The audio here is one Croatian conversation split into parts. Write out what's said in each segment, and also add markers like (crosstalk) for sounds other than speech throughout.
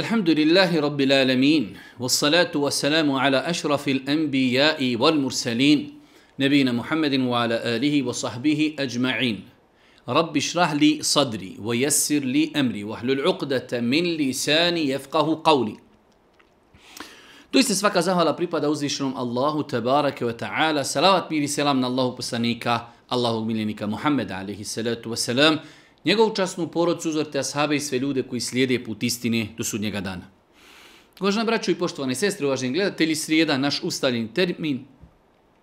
الحمد لله رب العالمين والصلاة والسلام على أشرف الأنبياء والمرسلين نبينا محمد وعلى آله وصحبه أجمعين رب اشرح لي صدري ويسر لي أمري واحلل عقدة من لساني يفقه قولي Doista svaka zahvala pripada uzvišenom Allahu tebareke ve ta'ala. Salavat mir i selam na Allahu poslanika, Allahog miljenika Muhammeda alaihi salatu wasalam, njegovu časnu porodcu, uzvrte ashabe i sve ljude koji slijede put istine do sudnjega dana. Uvažena braćo i poštovane sestre, uvaženi gledatelji, srijeda naš ustaljeni termin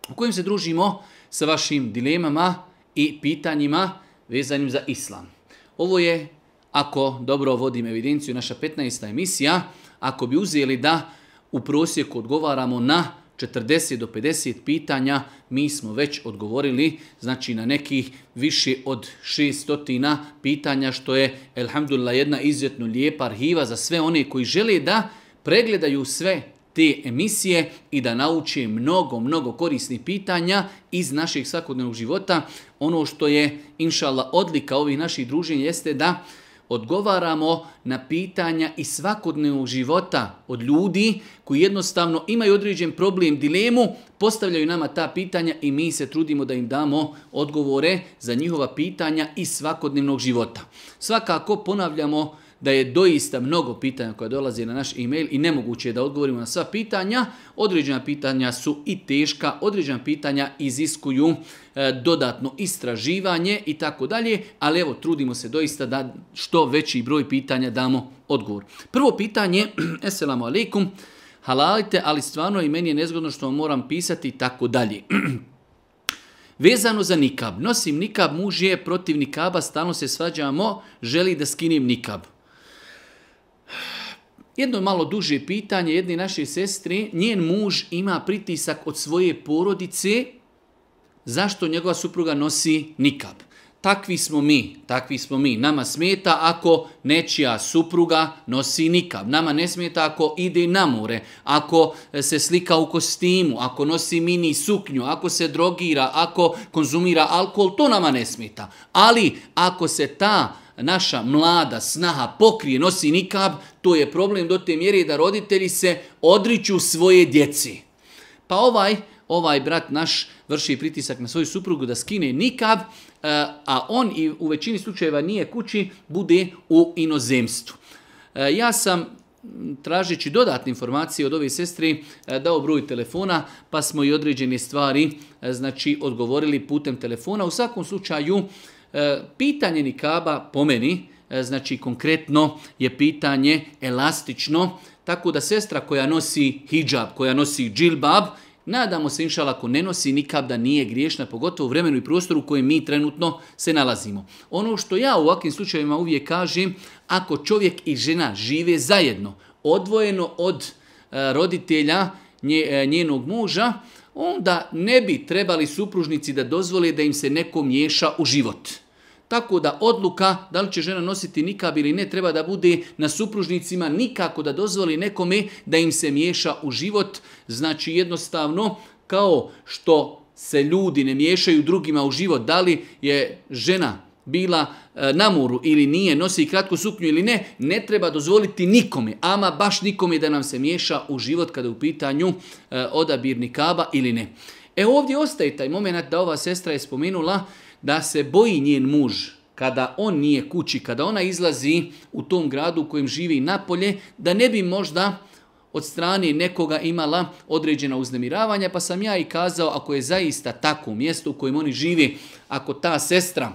u kojem se družimo sa vašim dilemama i pitanjima vezanim za islam. Ovo je, ako dobro vodim evidenciju, naša 15. emisija, ako bi uzeli da u prosjeku odgovaramo na 40 do 50 pitanja mi smo već odgovorili, znači na nekih više od 600 pitanja, što je, elhamdulillah, jedna izuzetno lijepa arhiva za sve one koji žele da pregledaju sve te emisije i da nauče mnogo, mnogo korisnih pitanja iz našeg svakodnevnog života. Ono što je, inšallah, odlika ovih naših druženja jeste da odgovaramo na pitanja i svakodnevnog života od ljudi koji jednostavno imaju određen problem, dilemu, postavljaju nama ta pitanja i mi se trudimo da im damo odgovore za njihova pitanja iz svakodnevnog života. Svakako ponavljamo da je doista mnogo pitanja koja dolazi na naš e-mail i nemoguće je da odgovorimo na sva pitanja. Određena pitanja su i teška, određena pitanja iziskuju e, dodatno istraživanje i tako dalje, ali evo trudimo se doista da što veći broj pitanja damo odgovor. Prvo pitanje, eselamu (clears throat) alaikum, halalite, ali stvarno i meni je nezgodno što vam moram pisati i tako dalje. (clears throat) Vezano za nikab. Nosim nikab, muž je protiv nikaba, stalno se svađamo, želi da skinem nikab. Jedno malo duže pitanje jedne naše sestre, njen muž ima pritisak od svoje porodice, zašto njegova supruga nosi nikab? Takvi smo mi, takvi smo mi. Nama smeta ako nečija supruga nosi nikab. Nama ne smeta ako ide na more, ako se slika u kostimu, ako nosi mini suknju, ako se drogira, ako konzumira alkohol, to nama ne smeta. Ali ako se ta naša mlada snaha pokrije, nosi nikab, to je problem do te mjere da roditelji se odriču svoje djeci. Pa ovaj, ovaj brat naš vrši pritisak na svoju suprugu da skine nikab, eh, a on i u većini slučajeva nije kući, bude u inozemstvu. Eh, ja sam tražeći dodatne informacije od ove sestri, eh, dao broj telefona pa smo i određene stvari znači odgovorili putem telefona. U svakom slučaju E, pitanje nikaba, po meni, e, znači konkretno je pitanje elastično, tako da sestra koja nosi hijab, koja nosi džilbab, nadamo se inšal ako ne nosi nikab da nije griješna, pogotovo u vremenu i prostoru u kojem mi trenutno se nalazimo. Ono što ja u ovakvim slučajevima uvijek kažem, ako čovjek i žena žive zajedno, odvojeno od e, roditelja njenog muža, onda ne bi trebali supružnici da dozvole da im se neko miješa u život. Tako da odluka da li će žena nositi nikab ili ne treba da bude na supružnicima nikako da dozvoli nekome da im se miješa u život. Znači jednostavno kao što se ljudi ne miješaju drugima u život, da li je žena bila e, na moru ili nije, nosi kratku suknju ili ne, ne treba dozvoliti nikome, ama baš nikome da nam se miješa u život kada je u pitanju e, odabir nikaba ili ne. E ovdje ostaje taj moment da ova sestra je spomenula da se boji njen muž kada on nije kući, kada ona izlazi u tom gradu u kojem živi napolje, da ne bi možda od strane nekoga imala određena uznemiravanja, pa sam ja i kazao ako je zaista tako mjesto u kojem oni živi, ako ta sestra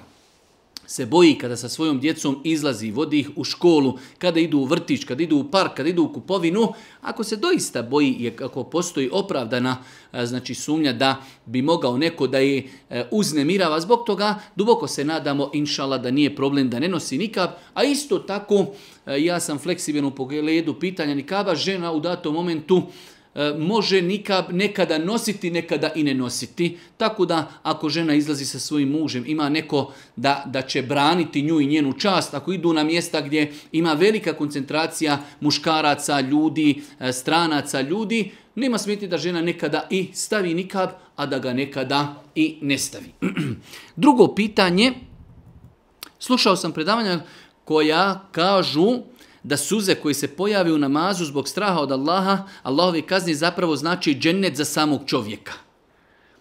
se boji kada sa svojom djecom izlazi, vodi ih u školu, kada idu u vrtić, kada idu u park, kada idu u kupovinu, ako se doista boji i ako postoji opravdana znači sumnja da bi mogao neko da je e, uznemirava zbog toga, duboko se nadamo inšala da nije problem da ne nosi nikab, a isto tako e, ja sam fleksibilan u pogledu pitanja nikaba, žena u datom momentu E, može nikad nekada nositi, nekada i ne nositi. Tako da ako žena izlazi sa svojim mužem, ima neko da, da će braniti nju i njenu čast, ako idu na mjesta gdje ima velika koncentracija muškaraca, ljudi, e, stranaca, ljudi, nema smjeti da žena nekada i stavi nikab, a da ga nekada i ne stavi. (clears throat) Drugo pitanje, slušao sam predavanja koja kažu da suze koji se pojavi u namazu zbog straha od Allaha, Allahovi kazni zapravo znači džennet za samog čovjeka.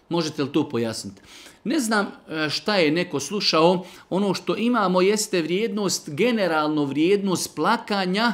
Možete li to pojasniti? Ne znam e, šta je neko slušao, ono što imamo jeste vrijednost, generalno vrijednost plakanja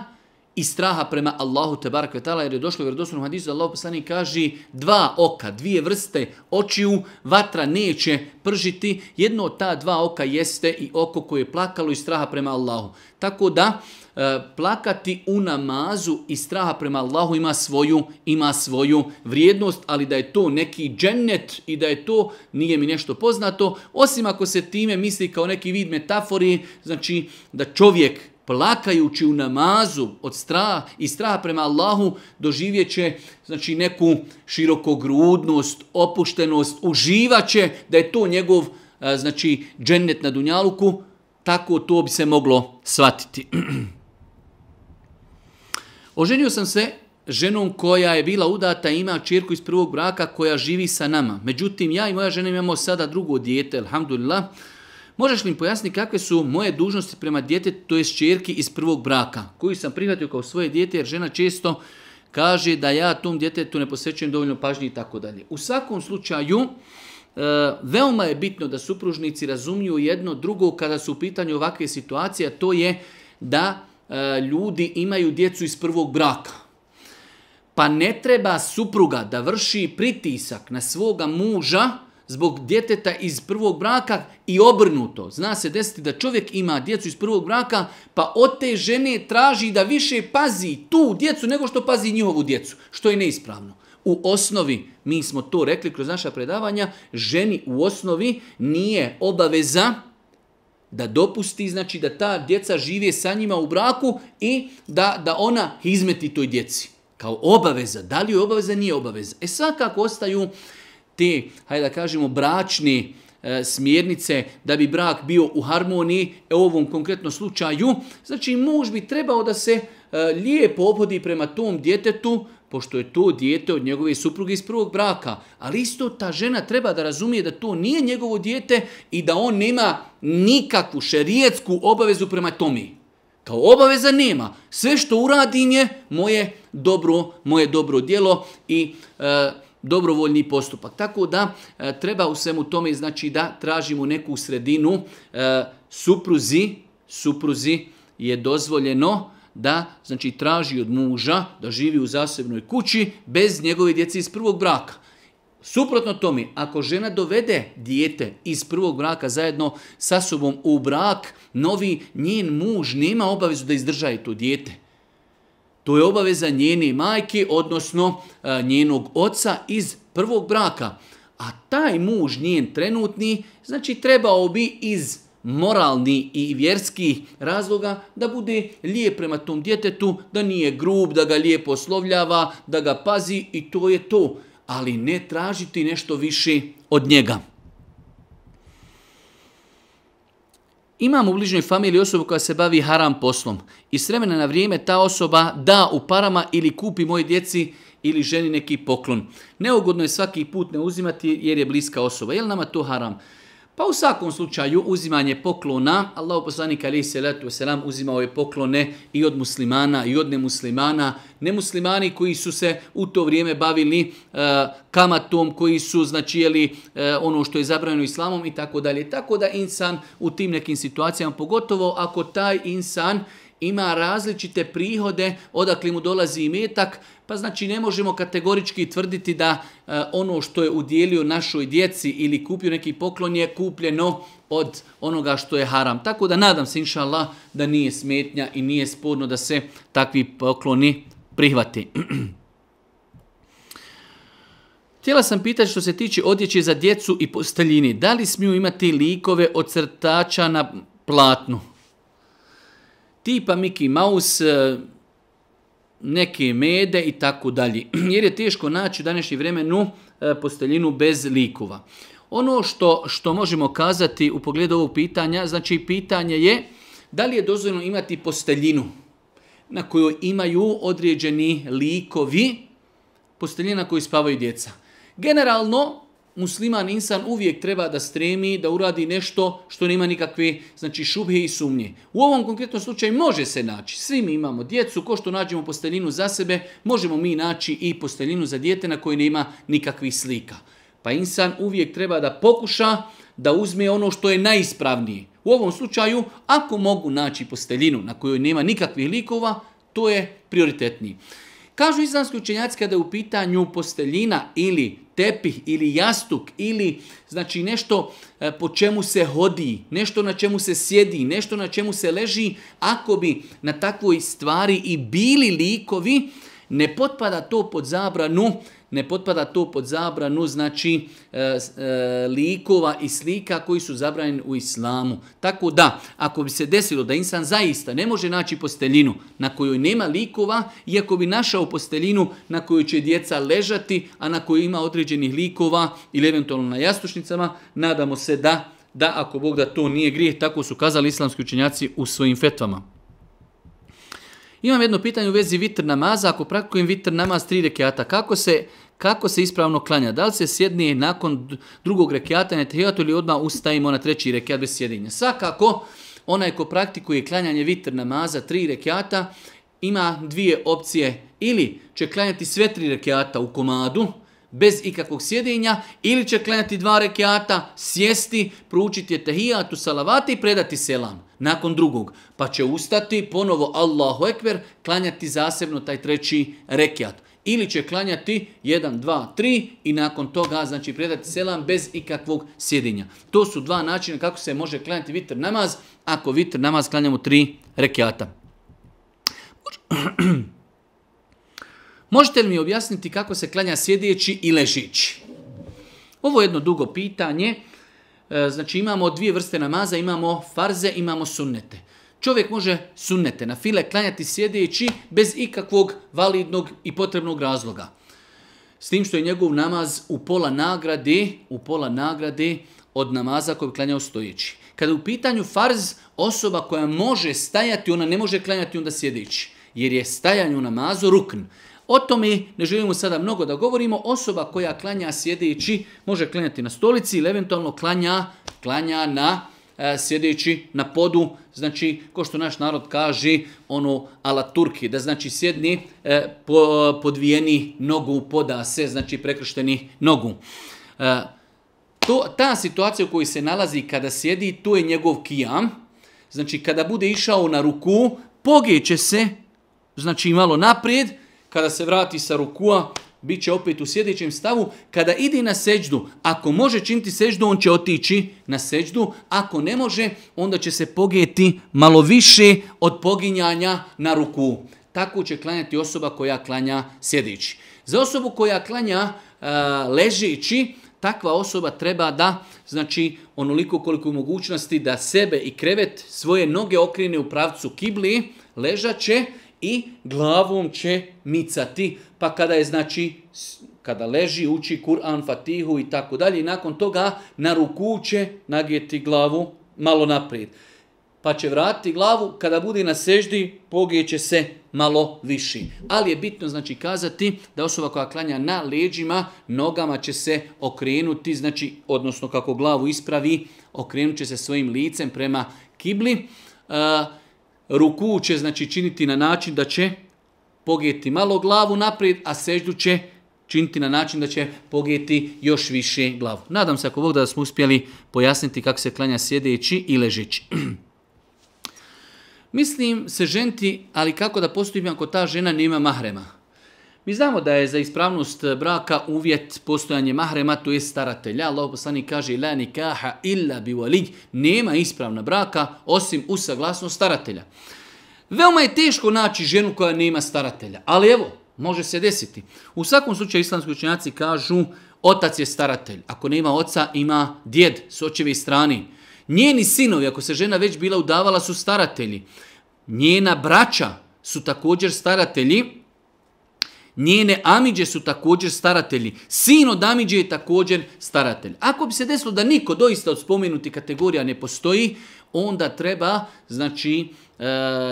i straha prema Allahu te barak tala, jer je došlo u vjerodostojnom hadisu da Allah poslanik kaži dva oka, dvije vrste očiju, vatra neće pržiti, jedno od ta dva oka jeste i oko koje je plakalo i straha prema Allahu. Tako da E, plakati u namazu i straha prema Allahu ima svoju, ima svoju vrijednost, ali da je to neki džennet i da je to, nije mi nešto poznato, osim ako se time misli kao neki vid metafori, znači da čovjek plakajući u namazu od straha i straha prema Allahu doživjet će znači, neku širokogrudnost, opuštenost, uživaće će da je to njegov e, znači, džennet na Dunjaluku, tako to bi se moglo shvatiti. (clears throat) Oženio sam se ženom koja je bila udata ima čirku iz prvog braka koja živi sa nama. Međutim, ja i moja žena imamo sada drugo dijete, alhamdulillah. Možeš li mi pojasniti kakve su moje dužnosti prema djete to je čerki iz prvog braka, koju sam prihvatio kao svoje dijete jer žena često kaže da ja tom djetetu ne posvećujem dovoljno pažnje i tako dalje. U svakom slučaju, e, veoma je bitno da supružnici razumiju jedno drugo kada su u pitanju ovakve situacije, to je da E, ljudi imaju djecu iz prvog braka. Pa ne treba supruga da vrši pritisak na svoga muža zbog djeteta iz prvog braka i obrnuto. Zna se desiti da čovjek ima djecu iz prvog braka, pa od te žene traži da više pazi tu djecu nego što pazi njihovu djecu, što je neispravno. U osnovi, mi smo to rekli kroz naša predavanja, ženi u osnovi nije obaveza da dopusti, znači da ta djeca žive sa njima u braku i da, da ona izmeti toj djeci. Kao obaveza. Da li je obaveza? Nije obaveza. E svakako ostaju te, hajde da kažemo, bračne e, smjernice da bi brak bio u harmoniji, e, u ovom konkretno slučaju. Znači, muž bi trebao da se e, lijepo obhodi prema tom djetetu, pošto je to dijete od njegove supruge iz prvog braka, ali isto ta žena treba da razumije da to nije njegovo dijete i da on nema nikakvu šerijetsku obavezu prema tomi. Kao obaveza nema. Sve što uradim je moje dobro, moje dobro djelo i e, dobrovoljni postupak. Tako da e, treba u svemu tome znači da tražimo neku sredinu e, supruzi, supruzi je dozvoljeno da znači traži od muža da živi u zasebnoj kući bez njegove djece iz prvog braka. Suprotno tome, ako žena dovede dijete iz prvog braka zajedno sa sobom u brak, novi njen muž nema obavezu da izdržaje to dijete. To je obaveza njene majke, odnosno e, njenog oca iz prvog braka. A taj muž njen trenutni, znači trebao bi iz moralni i vjerski razloga da bude lijep prema tom djetetu, da nije grub, da ga lijepo oslovljava, da ga pazi i to je to. Ali ne tražiti nešto više od njega. Imamo u bližnjoj familiji osobu koja se bavi haram poslom i s vremena na vrijeme ta osoba da u parama ili kupi moje djeci ili ženi neki poklon. Neugodno je svaki put ne uzimati jer je bliska osoba. Je li nama to haram? Pa u svakom slučaju uzimanje poklona, Allah poslanik alaihi salatu wasalam uzimao je poklone i od muslimana i od nemuslimana. Nemuslimani koji su se u to vrijeme bavili e, kamatom, koji su znači e, ono što je zabranjeno islamom i tako dalje. Tako da insan u tim nekim situacijama, pogotovo ako taj insan ima različite prihode, odakle mu dolazi i metak, pa znači ne možemo kategorički tvrditi da e, ono što je udjelio našoj djeci ili kupio neki poklon je kupljeno od onoga što je haram. Tako da nadam se, inša Allah, da nije smetnja i nije sporno da se takvi pokloni prihvati. (clears throat) Htjela sam pitati što se tiče odjeće za djecu i posteljini. Da li smiju imati likove od crtača na platnu? tipa Mickey Mouse, e, neke mede i tako dalje. (clears throat) Jer je teško naći u današnji vremenu e, posteljinu bez likova. Ono što, što možemo kazati u pogledu ovog pitanja, znači pitanje je da li je dozvoljeno imati posteljinu na kojoj imaju određeni likovi, posteljina koju spavaju djeca. Generalno, musliman insan uvijek treba da stremi da uradi nešto što nema nikakve znači šubhe i sumnje. U ovom konkretnom slučaju može se naći. Svi mi imamo djecu, ko što nađemo posteljinu za sebe, možemo mi naći i posteljinu za dijete na kojoj nema nikakvih slika. Pa insan uvijek treba da pokuša da uzme ono što je najispravnije. U ovom slučaju, ako mogu naći posteljinu na kojoj nema nikakvih likova, to je prioritetniji. Kažu islamski učenjaci kada je u pitanju posteljina ili tepih ili jastuk ili znači nešto e, po čemu se hodi, nešto na čemu se sjedi, nešto na čemu se leži, ako bi na takvoj stvari i bili likovi, ne potpada to pod zabranu ne potpada to pod zabranu, znači e, e, likova i slika koji su zabranjeni u islamu. Tako da, ako bi se desilo da insan zaista ne može naći posteljinu na kojoj nema likova, iako bi našao posteljinu na kojoj će djeca ležati, a na kojoj ima određenih likova ili eventualno na jastušnicama, nadamo se da da ako Bog da to nije grijeh, tako su kazali islamski učenjaci u svojim fetvama. Imam jedno pitanje u vezi vitr namaza. Ako praktikujem vitr namaz tri rekiata, kako se, kako se ispravno klanja? Da li se sjedni nakon drugog rekiata na tehijatu ili odmah ustajimo na treći rekiat bez sjedinja? Svakako, onaj ko praktikuje klanjanje vitr namaza tri rekiata, ima dvije opcije. Ili će klanjati sve tri rekiata u komadu, bez ikakvog sjedinja, ili će klanjati dva rekiata, sjesti, proučiti je tehijatu, salavati i predati selam nakon drugog. Pa će ustati ponovo Allahu Ekber, klanjati zasebno taj treći rekiat. Ili će klanjati 1, 2, 3 i nakon toga znači predati selam bez ikakvog sjedinja. To su dva načina kako se može klanjati vitr namaz. Ako vitr namaz klanjamo tri rekiata. (clears throat) Možete li mi objasniti kako se klanja sjedijeći i ležići? Ovo je jedno dugo pitanje. E, znači imamo dvije vrste namaza, imamo farze, imamo sunnete. Čovjek može sunnete na file klanjati sjedeći bez ikakvog validnog i potrebnog razloga. S tim što je njegov namaz u pola nagrade, u pola nagrade od namaza koji bi klanjao stojeći. Kada u pitanju farz, osoba koja može stajati, ona ne može klanjati onda sjedeći. Jer je stajanje u namazu rukn. O tome ne želimo sada mnogo da govorimo. Osoba koja klanja sjedeći može klanjati na stolici ili eventualno klanja, klanja na e, sjedeći na podu. Znači, ko što naš narod kaže, ono ala Turki, da znači sjedni e, podvijeni nogu poda se, znači prekršteni nogu. E, to, ta situacija u kojoj se nalazi kada sjedi, tu je njegov kijam. Znači, kada bude išao na ruku, pogeće se, znači malo naprijed, kada se vrati sa rukua, bit će opet u sjedećem stavu, kada ide na seđdu, ako može činiti seđdu, on će otići na seđdu, ako ne može, onda će se pogijeti malo više od poginjanja na ruku. Tako će klanjati osoba koja klanja sjedeći. Za osobu koja klanja ležići, ležeći, takva osoba treba da, znači, onoliko koliko mogućnosti da sebe i krevet svoje noge okrene u pravcu kibli, će i glavom će micati, pa kada je znači kada leži, uči Kur'an, Fatihu i tako dalje nakon toga na ruku će nagijeti glavu malo naprijed. Pa će vratiti glavu, kada bude na seždi, pogijeće se malo viši. Ali je bitno znači kazati da osoba koja klanja na leđima, nogama će se okrenuti, znači, odnosno kako glavu ispravi, okrenut će se svojim licem prema kibli. Uh, Ruku će znači činiti na način da će pogijeti malo glavu naprijed, a seždu će činiti na način da će pogijeti još više glavu. Nadam se ako Bog da smo uspjeli pojasniti kako se klanja sjedeći i ležeći. (clears throat) Mislim se ženti, ali kako da postupim ako ta žena nema mahrema? Mi znamo da je za ispravnost braka uvjet postojanje mahrema, to je staratelja. Allah poslani kaže la illa bi walid. Nema ispravna braka osim u saglasnost staratelja. Veoma je teško naći ženu koja nema staratelja, ali evo, može se desiti. U svakom slučaju islamski učenjaci kažu otac je staratelj. Ako nema oca, ima djed s očevi strani. Njeni sinovi, ako se žena već bila udavala, su staratelji. Njena braća su također staratelji, Njene Amidže su također staratelji. Sin od Amidže je također staratelj. Ako bi se desilo da niko doista od spomenuti kategorija ne postoji, onda treba znači e,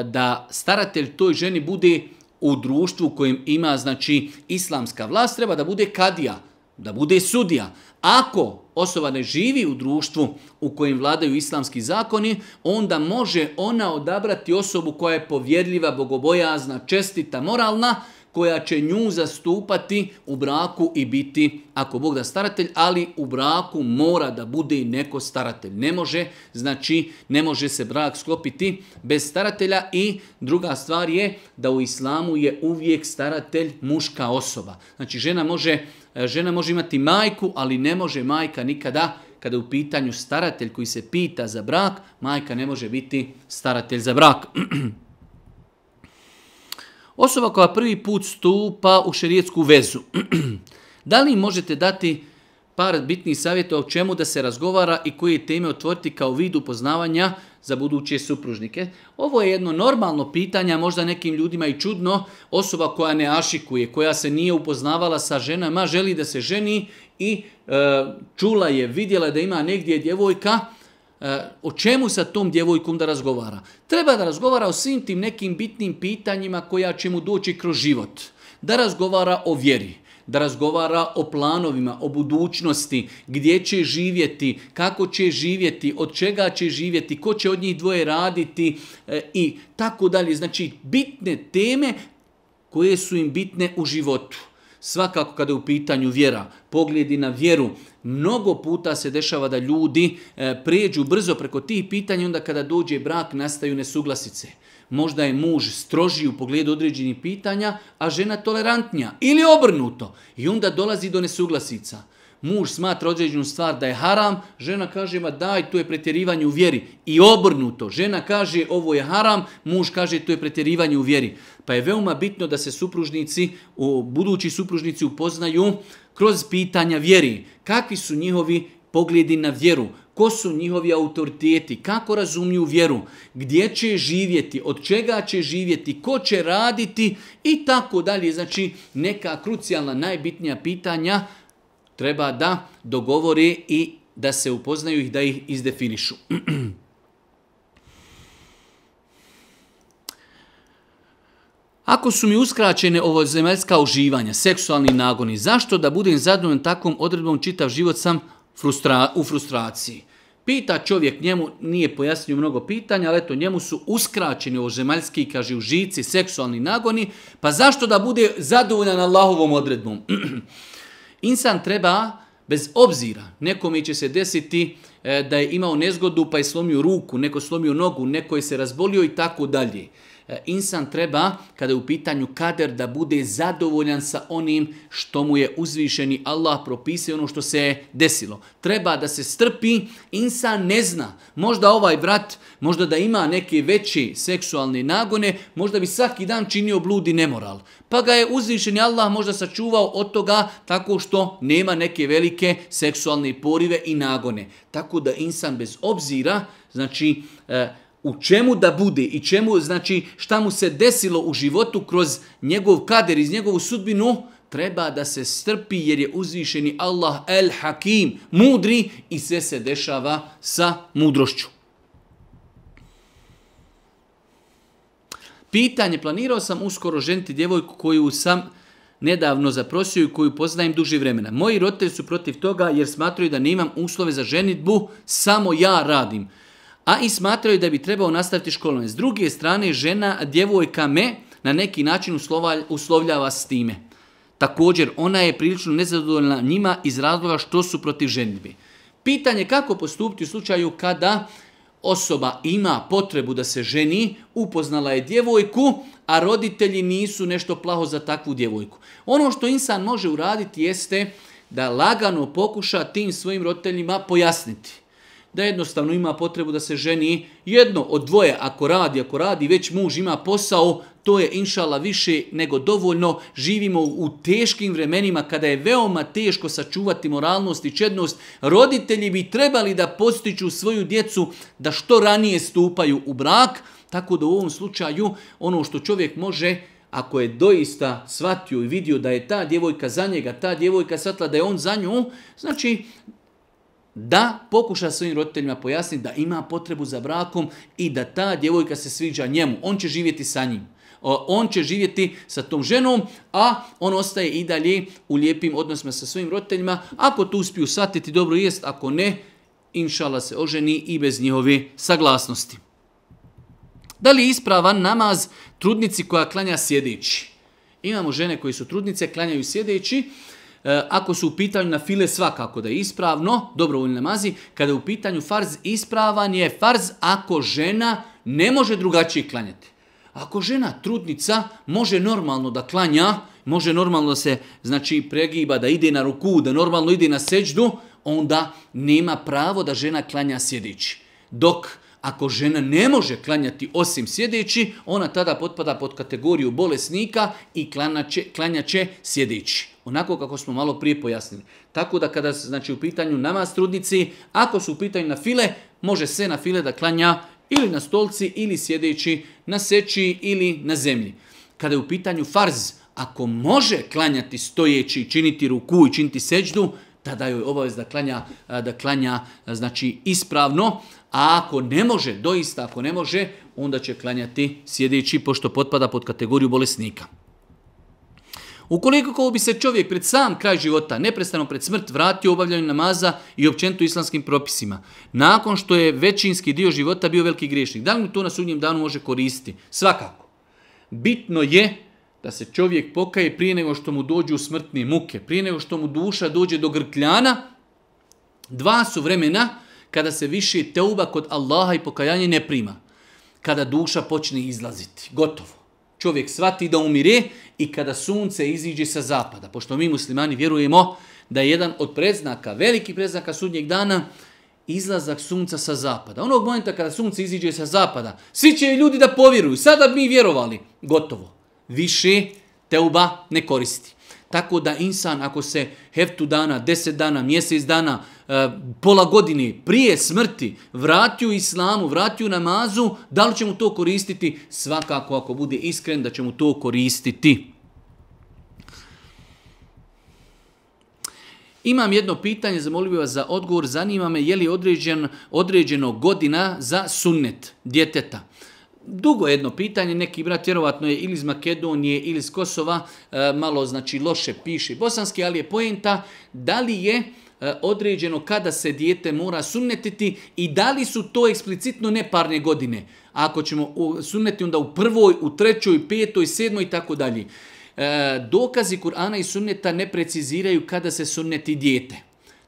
da staratelj toj ženi bude u društvu kojem ima znači islamska vlast, treba da bude kadija, da bude sudija. Ako osoba ne živi u društvu u kojem vladaju islamski zakoni, onda može ona odabrati osobu koja je povjerljiva, bogobojazna, čestita, moralna, koja će nju zastupati u braku i biti, ako Bog da staratelj, ali u braku mora da bude i neko staratelj. Ne može, znači ne može se brak sklopiti bez staratelja i druga stvar je da u islamu je uvijek staratelj muška osoba. Znači žena može, žena može imati majku, ali ne može majka nikada kada je u pitanju staratelj koji se pita za brak, majka ne može biti staratelj za brak. (clears throat) Osoba koja prvi put stupa u šerijetsku vezu, (clears throat) da li možete dati par bitnih savjeta o čemu da se razgovara i koje teme otvoriti kao vid upoznavanja za buduće supružnike? Ovo je jedno normalno pitanje, možda nekim ljudima i čudno. Osoba koja ne ašikuje, koja se nije upoznavala sa ženama, želi da se ženi i e, čula je, vidjela da ima negdje djevojka E, o čemu sa tom djevojkom da razgovara. Treba da razgovara o svim tim nekim bitnim pitanjima koja će mu doći kroz život. Da razgovara o vjeri, da razgovara o planovima, o budućnosti, gdje će živjeti, kako će živjeti, od čega će živjeti, ko će od njih dvoje raditi e, i tako dalje. Znači bitne teme koje su im bitne u životu. Svakako kada je u pitanju vjera, pogledi na vjeru, mnogo puta se dešava da ljudi e, prijeđu brzo preko tih pitanja onda kada dođe brak nastaju nesuglasice. Možda je muž stroži u pogledu određenih pitanja, a žena tolerantnija ili obrnuto i onda dolazi do nesuglasica muž smatra određenu stvar da je haram, žena kaže ma daj, to je pretjerivanje u vjeri. I obrnuto, žena kaže ovo je haram, muž kaže to je pretjerivanje u vjeri. Pa je veoma bitno da se supružnici, budući supružnici upoznaju kroz pitanja vjeri. Kakvi su njihovi pogledi na vjeru, ko su njihovi autoriteti, kako razumiju vjeru, gdje će živjeti, od čega će živjeti, ko će raditi i tako dalje. Znači neka krucijalna najbitnija pitanja treba da dogovore i da se upoznaju ih, da ih izdefinišu. (clears throat) Ako su mi uskraćene zemaljska uživanja, seksualni nagoni, zašto da budem zadovoljan takvom odredbom čitav život sam u frustraciji? Pita čovjek njemu, nije pojasnio mnogo pitanja, ali eto njemu su uskraćeni ovozemaljski, kaže, žici, seksualni nagoni, pa zašto da bude zadovoljan Allahovom odredbom? (clears throat) Insan treba, bez obzira, nekome će se desiti e, da je imao nezgodu pa je slomio ruku, neko slomio nogu, neko je se razbolio i tako dalje. E, insan treba, kada je u pitanju kader, da bude zadovoljan sa onim što mu je uzvišeni Allah propisao ono što se je desilo. Treba da se strpi, insan ne zna. Možda ovaj brat, možda da ima neke veće seksualne nagone, možda bi svaki dan činio bludi nemoral. Pa ga je uzvišeni Allah možda sačuvao od toga tako što nema neke velike seksualne porive i nagone. Tako da insan bez obzira, znači, e, u čemu da bude i čemu, znači šta mu se desilo u životu kroz njegov kader, iz njegovu sudbinu, treba da se strpi jer je uzvišeni Allah el hakim, mudri i sve se dešava sa mudrošću. Pitanje, planirao sam uskoro ženiti djevojku koju sam nedavno zaprosio i koju poznajem duže vremena. Moji roditelji su protiv toga jer smatraju da nemam uslove za ženitbu, samo ja radim a i smatraju da bi trebao nastaviti školovanje. S druge strane, žena, djevojka me na neki način uslovljava s time. Također, ona je prilično nezadovoljna njima iz razloga što su protiv ženljivi. Pitanje kako postupiti u slučaju kada osoba ima potrebu da se ženi, upoznala je djevojku, a roditelji nisu nešto plaho za takvu djevojku. Ono što insan može uraditi jeste da lagano pokuša tim svojim roditeljima pojasniti da jednostavno ima potrebu da se ženi jedno od dvoje ako radi, ako radi, već muž ima posao, to je inšala više nego dovoljno. Živimo u teškim vremenima kada je veoma teško sačuvati moralnost i čednost. Roditelji bi trebali da postiću svoju djecu da što ranije stupaju u brak, tako da u ovom slučaju ono što čovjek može ako je doista shvatio i vidio da je ta djevojka za njega, ta djevojka shvatila da je on za nju, znači da pokuša svojim roditeljima pojasniti da ima potrebu za brakom i da ta djevojka se sviđa njemu. On će živjeti sa njim. On će živjeti sa tom ženom, a on ostaje i dalje u lijepim odnosima sa svojim roditeljima. Ako tu uspiju satiti dobro jest. Ako ne, inšala se oženi i bez njihove saglasnosti. Da li je ispravan namaz trudnici koja klanja sjedeći? Imamo žene koji su trudnice, klanjaju sjedeći. E, ako su u pitanju na file svakako da je ispravno, dobrovoljni namazi, kada je u pitanju farz ispravan je farz ako žena ne može drugačije klanjati. Ako žena trudnica može normalno da klanja, može normalno da se znači pregiba, da ide na ruku, da normalno ide na seđdu, onda nema pravo da žena klanja sjedići. Dok ako žena ne može klanjati osim sjedeći, ona tada potpada pod kategoriju bolesnika i klanjaće, klanjaće sjedeći. Onako kako smo malo prije pojasnili. Tako da kada znači u pitanju nama strudnici, ako su u pitanju na file, može se na file da klanja ili na stolci ili sjedeći na seči ili na zemlji. Kada je u pitanju farz, ako može klanjati stojeći, činiti ruku i činiti seđdu, tada joj obavez da klanja, da klanja znači ispravno. A ako ne može, doista ako ne može, onda će klanjati sjedeći pošto potpada pod kategoriju bolesnika. Ukoliko bi se čovjek pred sam kraj života, neprestano pred smrt, vratio obavljanju namaza i općenito islamskim propisima, nakon što je većinski dio života bio veliki griješnik, da li mu to na sudnjem danu može koristiti? Svakako. Bitno je da se čovjek pokaje prije nego što mu dođu smrtne muke, prije nego što mu duša dođe do grkljana, dva su vremena kada se više teuba kod Allaha i pokajanje ne prima. Kada duša počne izlaziti. Gotovo. Čovjek svati da umire i kada sunce iziđe sa zapada. Pošto mi muslimani vjerujemo da je jedan od predznaka, veliki predznaka sudnjeg dana, izlazak sunca sa zapada. Onog momenta kada sunce iziđe sa zapada, svi će ljudi da povjeruju. Sada bi mi vjerovali. Gotovo. Više teuba ne koristi. Tako da insan ako se heftu dana, deset dana, mjesec dana, E, pola godine prije smrti vratio islamu, vratio namazu, da li će mu to koristiti? Svakako ako bude iskren da će mu to koristiti. Imam jedno pitanje, zamolio bih vas za odgovor. Zanima me je li određen, određeno godina za sunnet djeteta. Dugo jedno pitanje, neki brat vjerovatno je ili iz Makedonije ili iz Kosova, e, malo znači loše piše bosanski, ali je poenta da li je E, određeno kada se dijete mora sunnetiti i da li su to eksplicitno neparne godine. Ako ćemo sunneti onda u prvoj, u trećoj, petoj, sedmoj i tako dalje. E, dokazi Kur'ana i sunneta ne preciziraju kada se sunneti dijete.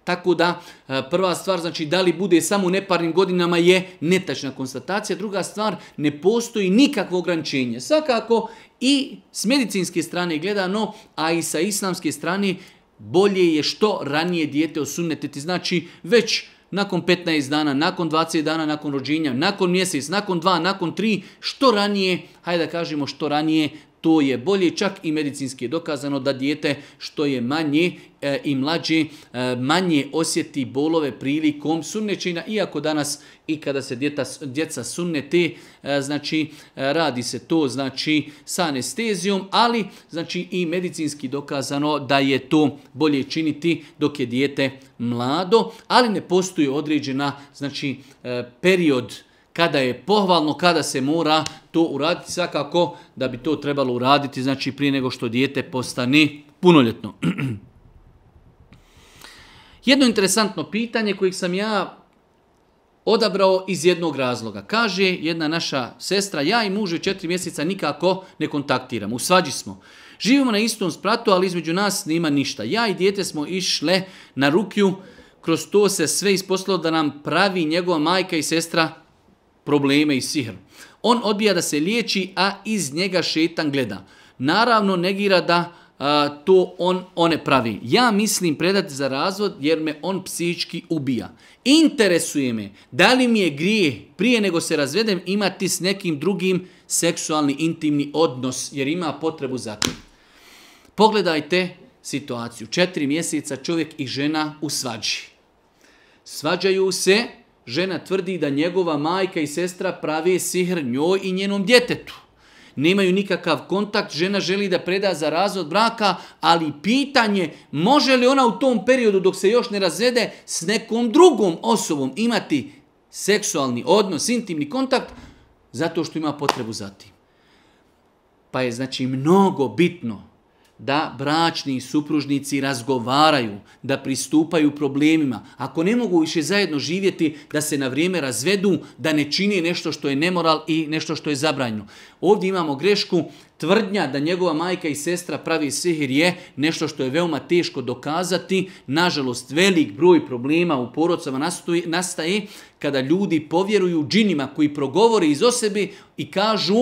Tako da e, prva stvar, znači da li bude samo u neparnim godinama je netačna konstatacija. Druga stvar, ne postoji nikakvo ograničenje. Svakako i s medicinske strane gledano, a i sa islamske strane bolje je što ranije dijete osunetiti. Znači, već nakon 15 dana, nakon 20 dana, nakon rođenja, nakon mjesec, nakon dva, nakon tri, što ranije, hajde da kažemo što ranije, to je bolje, čak i medicinski je dokazano da dijete što je manje e, i mlađe manje osjeti bolove prilikom sunnećina, iako danas i kada se djeca sunnete, e, znači e, radi se to znači sa anestezijom, ali znači i medicinski dokazano da je to bolje činiti dok je dijete mlado, ali ne postoji određena znači e, period kada je pohvalno, kada se mora to uraditi, svakako da bi to trebalo uraditi, znači prije nego što dijete postane punoljetno. (clears throat) Jedno interesantno pitanje kojeg sam ja odabrao iz jednog razloga. Kaže jedna naša sestra, ja i muž četiri mjeseca nikako ne kontaktiramo, u svađi smo. Živimo na istom spratu, ali između nas nema ništa. Ja i dijete smo išle na rukju, kroz to se sve isposlalo da nam pravi njegova majka i sestra probleme i sihr. On odbija da se liječi, a iz njega šetan gleda. Naravno, negira da to on one pravi. Ja mislim predati za razvod jer me on psihički ubija. Interesuje me da li mi je grije prije nego se razvedem imati s nekim drugim seksualni intimni odnos jer ima potrebu za to. Pogledajte situaciju. Četiri mjeseca čovjek i žena u svađi. Svađaju se, žena tvrdi da njegova majka i sestra prave sihr njoj i njenom djetetu. Nemaju nikakav kontakt, žena želi da preda za razvod braka, ali pitanje može li ona u tom periodu dok se još ne razvede s nekom drugom osobom imati seksualni odnos, intimni kontakt, zato što ima potrebu za tim. Pa je znači mnogo bitno da bračni supružnici razgovaraju, da pristupaju problemima. Ako ne mogu više zajedno živjeti, da se na vrijeme razvedu, da ne čini nešto što je nemoral i nešto što je zabranjeno. Ovdje imamo grešku, tvrdnja da njegova majka i sestra pravi sihir je nešto što je veoma teško dokazati. Nažalost, velik broj problema u porodcama nastaje kada ljudi povjeruju džinima koji progovore iz osebe i kažu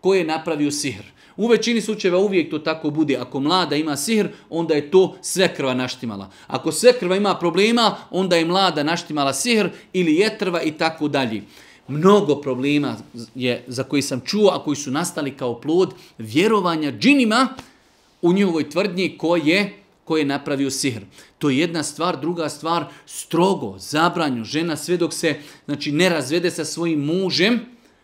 ko je napravio sihr. U većini slučajeva uvijek to tako bude. Ako mlada ima sihr, onda je to sve krva naštimala. Ako sve krva ima problema, onda je mlada naštimala sihr ili jetrva i tako dalje. Mnogo problema je za koji sam čuo, a koji su nastali kao plod vjerovanja džinima u njihovoj tvrdnji koje koji je napravio sihr. To je jedna stvar, druga stvar, strogo, zabranju žena sve dok se znači, ne razvede sa svojim mužem,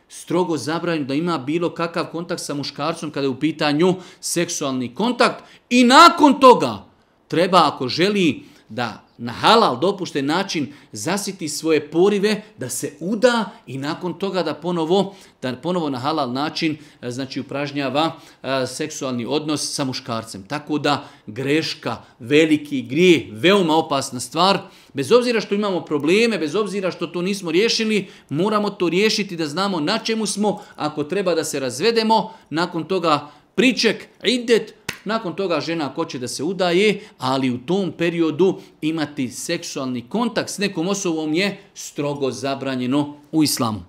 strogo zabranjeno da ima bilo kakav kontakt sa muškarcom kada je u pitanju seksualni kontakt i nakon toga treba ako želi da na halal dopušten način zasiti svoje porive, da se uda i nakon toga da ponovo, da ponovo na halal način e, znači upražnjava e, seksualni odnos sa muškarcem. Tako da greška, veliki grijeh, veoma opasna stvar, bez obzira što imamo probleme, bez obzira što to nismo riješili, moramo to riješiti da znamo na čemu smo, ako treba da se razvedemo, nakon toga priček, idet, nakon toga žena hoće da se udaje, ali u tom periodu imati seksualni kontakt s nekom osobom je strogo zabranjeno u islamu.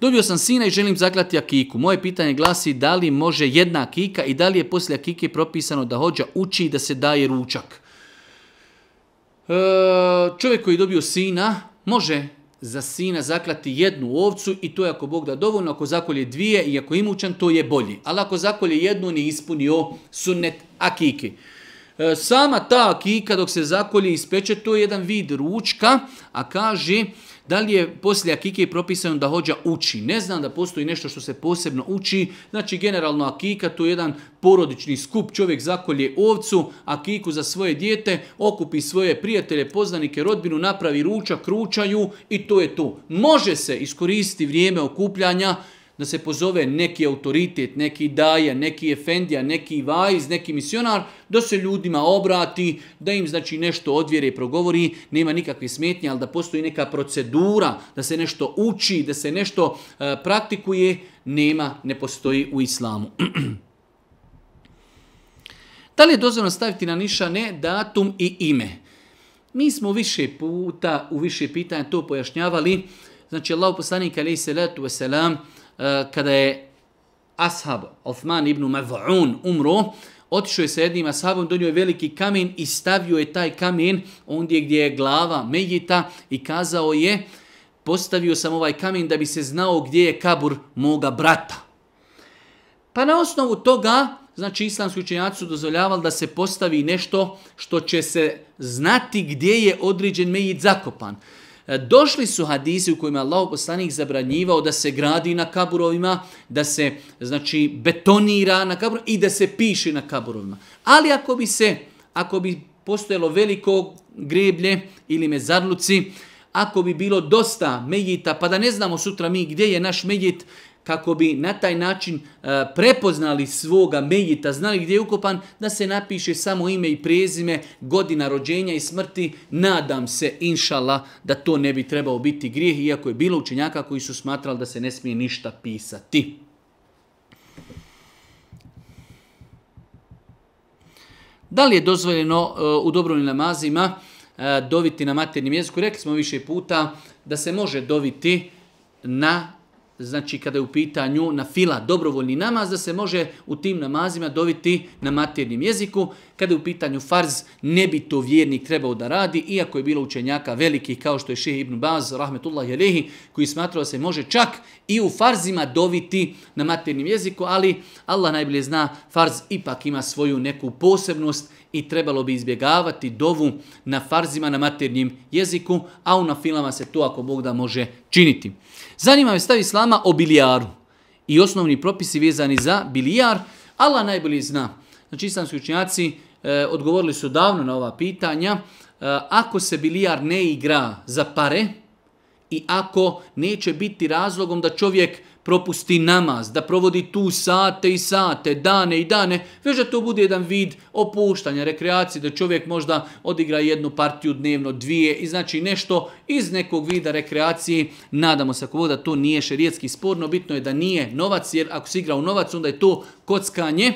Dobio sam sina i želim zaklati akiku. Moje pitanje glasi da li može jedna akika i da li je poslije akike propisano da hođa uči i da se daje ručak. E, čovjek koji je dobio sina može za sina zaklati jednu ovcu i to je ako Bog da dovoljno, ako zakolje dvije i ako imućan, to je bolji. Ali ako zakolje jednu, nije ispunio sunnet akiki. E, sama ta akika dok se zakolje ispeče, to je jedan vid ručka, a kaže da li je poslije akike propisano da hođa uči? Ne znam da postoji nešto što se posebno uči. Znači, generalno akika to je jedan porodični skup. Čovjek zakolje ovcu, akiku za svoje dijete, okupi svoje prijatelje, poznanike, rodbinu, napravi ručak, ručaju i to je to. Može se iskoristiti vrijeme okupljanja da se pozove neki autoritet, neki daja, neki efendija, neki vajz, neki misionar, da se ljudima obrati, da im znači nešto odvjere i progovori, nema nikakve smetnje, ali da postoji neka procedura, da se nešto uči, da se nešto e, praktikuje, nema, ne postoji u islamu. (clears throat) da li je dozvoljno staviti na ne datum i ime? Mi smo više puta, u više pitanja to pojašnjavali. Znači, Allah poslanika, alaih salatu wasalam, Eh, kada je ashab Othman ibn Mav'un umro, otišao je sa jednim ashabom, donio je veliki kamen i stavio je taj kamen ondje gdje je glava Mejita i kazao je, postavio sam ovaj kamen da bi se znao gdje je kabur moga brata. Pa na osnovu toga, znači islamski učenjaci su dozvoljavali da se postavi nešto što će se znati gdje je određen Mejit zakopan. E, došli su hadisi u kojima Allah poslanik zabranjivao da se gradi na kaburovima, da se znači betonira na kaburovima i da se piše na kaburovima. Ali ako bi se, ako bi postojalo veliko greblje ili mezarluci, ako bi bilo dosta mejita, pa da ne znamo sutra mi gdje je naš mejit, kako bi na taj način e, prepoznali svoga mejita, znali gdje je ukopan, da se napiše samo ime i prezime, godina rođenja i smrti. Nadam se, inšala, da to ne bi trebao biti grijeh, iako je bilo učenjaka koji su smatrali da se ne smije ništa pisati. Da li je dozvoljeno e, u dobrovnim namazima e, doviti na maternjem jeziku? Rekli smo više puta da se može doviti na znači kada je u pitanju na fila dobrovoljni namaz, da se može u tim namazima dobiti na maternim jeziku. Kada je u pitanju farz, ne bi to vjernik trebao da radi, iako je bilo učenjaka velikih kao što je Šehi ibn Baz, rahmetullah jelehi, koji smatrao da se može čak i u farzima doviti na maternim jeziku, ali Allah najbolje zna, farz ipak ima svoju neku posebnost i trebalo bi izbjegavati dovu na farzima na maternjem jeziku, a u filama se to ako Bog da može činiti. Zanima me stav islama o bilijaru i osnovni propisi vezani za bilijar. Allah najbolje zna. Znači, islamski učinjaci e, odgovorili su davno na ova pitanja. E, ako se bilijar ne igra za pare i ako neće biti razlogom da čovjek propusti namaz, da provodi tu sate i sate, dane i dane, već da to bude jedan vid opuštanja, rekreacije, da čovjek možda odigra jednu partiju dnevno, dvije i znači nešto iz nekog vida rekreacije. Nadamo se ako voda to nije šerijetski sporno, bitno je da nije novac, jer ako se igra u novac, onda je to kockanje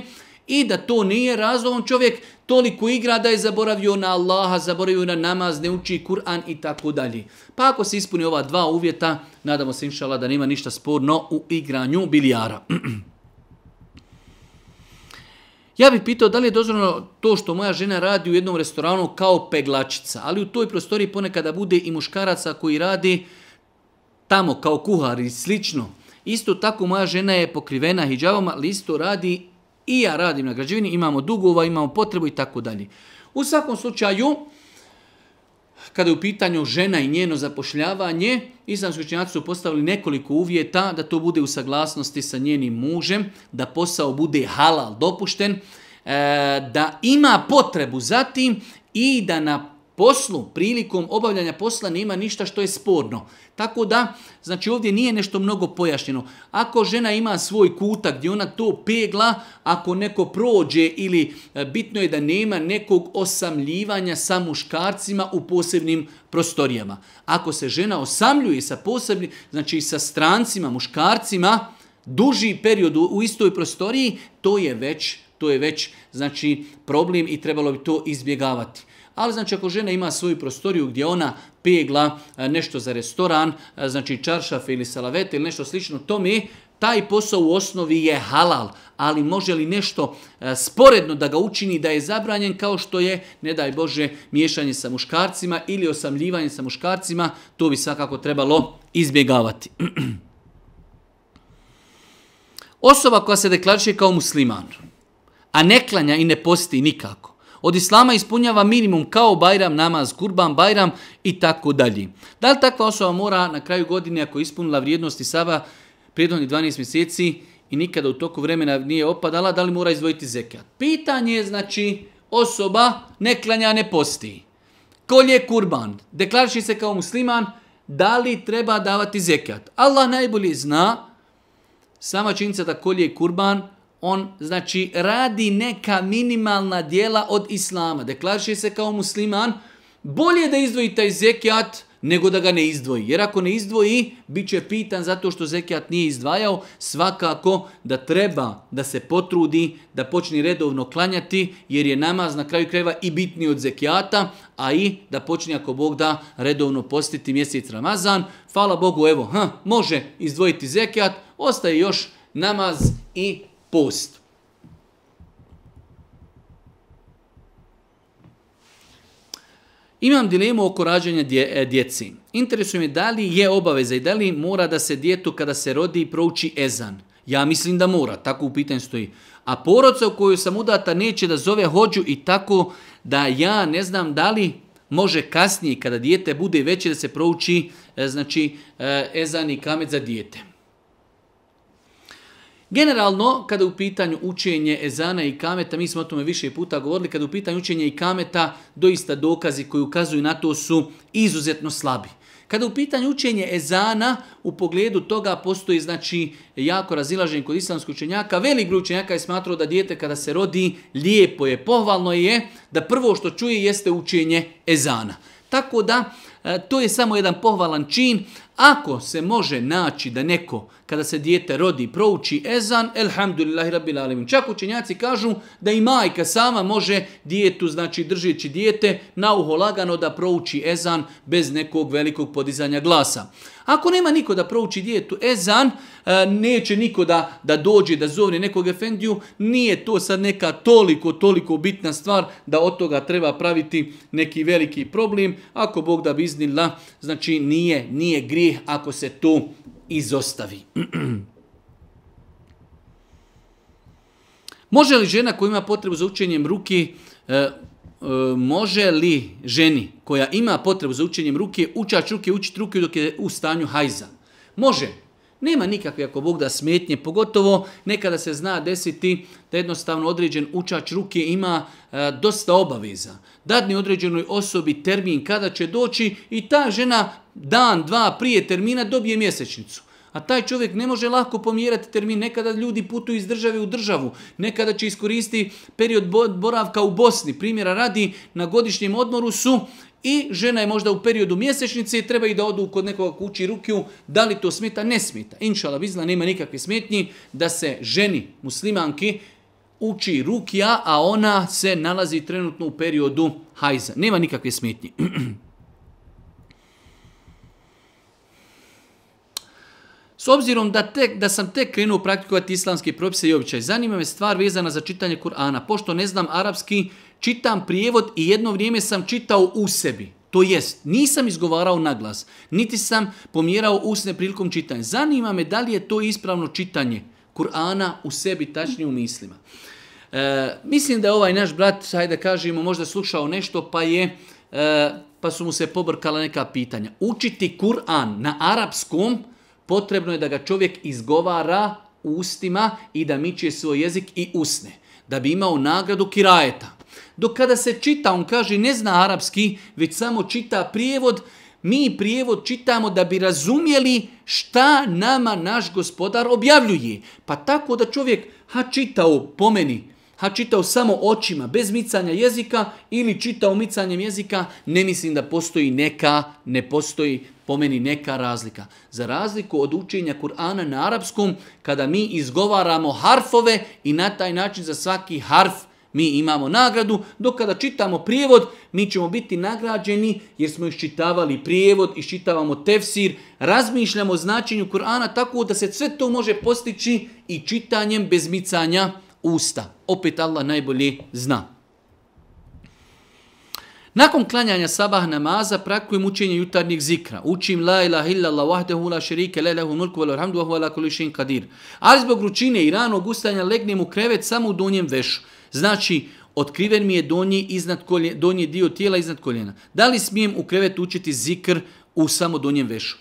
i da to nije razlogom čovjek Toliko igra da je zaboravio na Allaha, zaboravio na namaz, ne uči Kur'an i tako dalje. Pa ako se ispuni ova dva uvjeta, nadamo se inšala da nema ništa sporno u igranju bilijara. (clears throat) Ja bih pitao da li je dozvoljeno to što moja žena radi u jednom restoranu kao peglačica, ali u toj prostoriji ponekada bude i muškaraca koji radi tamo kao kuhar i slično. Isto tako moja žena je pokrivena hijabama, ali isto radi i ja radim na građevini, imamo dugova, imamo potrebu i tako dalje. U svakom slučaju, kada je u pitanju žena i njeno zapošljavanje, islamski učenjaci su postavili nekoliko uvjeta da to bude u saglasnosti sa njenim mužem, da posao bude halal dopušten, e, da ima potrebu za tim i da na poslu, prilikom obavljanja posla nema ništa što je sporno. Tako da, znači ovdje nije nešto mnogo pojašnjeno. Ako žena ima svoj kutak gdje ona to pegla, ako neko prođe ili e, bitno je da nema nekog osamljivanja sa muškarcima u posebnim prostorijama. Ako se žena osamljuje sa posebnim, znači sa strancima, muškarcima, duži period u istoj prostoriji, to je već to je već znači problem i trebalo bi to izbjegavati. Ali znači ako žena ima svoju prostoriju gdje ona pegla e, nešto za restoran, e, znači čaršaf ili salavete ili nešto slično to mi taj posao u osnovi je halal, ali može li nešto e, sporedno da ga učini da je zabranjen kao što je, ne daj Bože, miješanje sa muškarcima ili osamljivanje sa muškarcima, to bi svakako trebalo izbjegavati. (clears throat) Osoba koja se deklariše kao musliman, a ne klanja i ne posti nikako, od islama ispunjava minimum kao Bajram, namaz, kurban, Bajram i tako dalje. Da li takva osoba mora na kraju godine ako je ispunila vrijednosti saba prijednog 12 mjeseci i nikada u toku vremena nije opadala, da li mora izdvojiti zekat? Pitanje je znači osoba ne klanja, ne posti. je kurban, deklariši se kao musliman, da li treba davati zekat? Allah najbolje zna, sama činjenica da je kurban, on znači radi neka minimalna dijela od islama, deklariše se kao musliman, bolje da izdvoji taj zekijat nego da ga ne izdvoji. Jer ako ne izdvoji, bit će pitan zato što zekijat nije izdvajao, svakako da treba da se potrudi, da počne redovno klanjati, jer je namaz na kraju krajeva i bitni od zekijata, a i da počne ako Bog da redovno postiti mjesec Ramazan. Hvala Bogu, evo, ha, može izdvojiti zekijat, ostaje još namaz i post. Imam dilemu oko rađanja e, djeci. Interesuje me da li je obaveza i da li mora da se djetu kada se rodi prouči ezan. Ja mislim da mora, tako u pitanju stoji. A poroca u koju sam udata neće da zove hođu i tako da ja ne znam da li može kasnije kada dijete bude veće da se prouči e, znači, e, ezan i kamet za dijete. Generalno, kada u pitanju učenje ezana i kameta, mi smo o tome više puta govorili, kada u pitanju učenje i kameta, doista dokazi koji ukazuju na to su izuzetno slabi. Kada u pitanju učenje ezana, u pogledu toga postoji znači jako razilažen kod islamskog učenjaka. Velik broj učenjaka je smatrao da dijete kada se rodi lijepo je, pohvalno je, da prvo što čuje jeste učenje ezana. Tako da, e, to je samo jedan pohvalan čin. Ako se može naći da neko kada se dijete rodi, prouči ezan, elhamdulillahi rabbil Čak učenjaci kažu da i majka sama može dijetu, znači držeći dijete, na lagano da prouči ezan bez nekog velikog podizanja glasa. Ako nema niko da prouči dijetu ezan, e, neće niko da, da dođe, da zovne nekog efendiju, nije to sad neka toliko, toliko bitna stvar da od toga treba praviti neki veliki problem. Ako Bog da bi iznila, znači nije, nije grijeh ako se to izostavi. (clears throat) Može li žena koja ima potrebu za učenjem ruki, e, e, može li ženi koja ima potrebu za učenjem ruke, učač ruke, učiti ruke dok je u stanju hajza? Može. Nema nikakve, ako Bog da smetnje, pogotovo nekada se zna desiti da jednostavno određen učač ruke ima e, dosta obaveza. Dadni određenoj osobi termin kada će doći i ta žena dan, dva prije termina dobije mjesečnicu. A taj čovjek ne može lako pomjerati termin. Nekada ljudi putuju iz države u državu. Nekada će iskoristiti period boravka u Bosni. Primjera radi, na godišnjem odmoru su i žena je možda u periodu mjesečnice i treba i da odu kod nekoga kući rukiju. Da li to smeta? Ne smeta. Inšala bizla nema nikakve smetnji da se ženi muslimanki uči rukija, a ona se nalazi trenutno u periodu hajza. Nema nikakve smetnje. (clears throat) S obzirom da, tek, da sam tek krenuo praktikovati islamski propise i običaj, zanima me stvar vezana za čitanje Kur'ana. Pošto ne znam arapski, čitam prijevod i jedno vrijeme sam čitao u sebi. To jest, nisam izgovarao na glas. niti sam pomjerao usne prilikom čitanja. Zanima me da li je to ispravno čitanje Kur'ana u sebi, tačnije u mislima. E, mislim da je ovaj naš brat, hajde kažemo, možda slušao nešto pa je... E, pa su mu se pobrkala neka pitanja. Učiti Kur'an na arapskom, potrebno je da ga čovjek izgovara ustima i da miče svoj jezik i usne, da bi imao nagradu kirajeta. Dok kada se čita, on kaže ne zna arapski, već samo čita prijevod, mi prijevod čitamo da bi razumjeli šta nama naš gospodar objavljuje. Pa tako da čovjek ha čitao po meni, ha čitao samo očima, bez micanja jezika ili čitao micanjem jezika, ne mislim da postoji neka, ne postoji po meni neka razlika. Za razliku od učenja Kur'ana na arapskom, kada mi izgovaramo harfove i na taj način za svaki harf mi imamo nagradu, dok kada čitamo prijevod, mi ćemo biti nagrađeni jer smo iščitavali prijevod, iščitavamo tefsir, razmišljamo o značenju Kur'ana tako da se sve to može postići i čitanjem bez micanja usta. Opet Allah najbolje zna. Nakon klanjanja sabah namaza prakujem učenje jutarnjeg zikra. Učim la ilaha illallah wahdahu la sharika la lahu mulku wa hamdu wa ala Ali zbog ručine i ranog ustajanja legnem u krevet samo u donjem vešu. Znači, otkriven mi je donji, iznad donji dio tijela iznad koljena. Da li smijem u krevet učiti zikr u samo donjem vešu?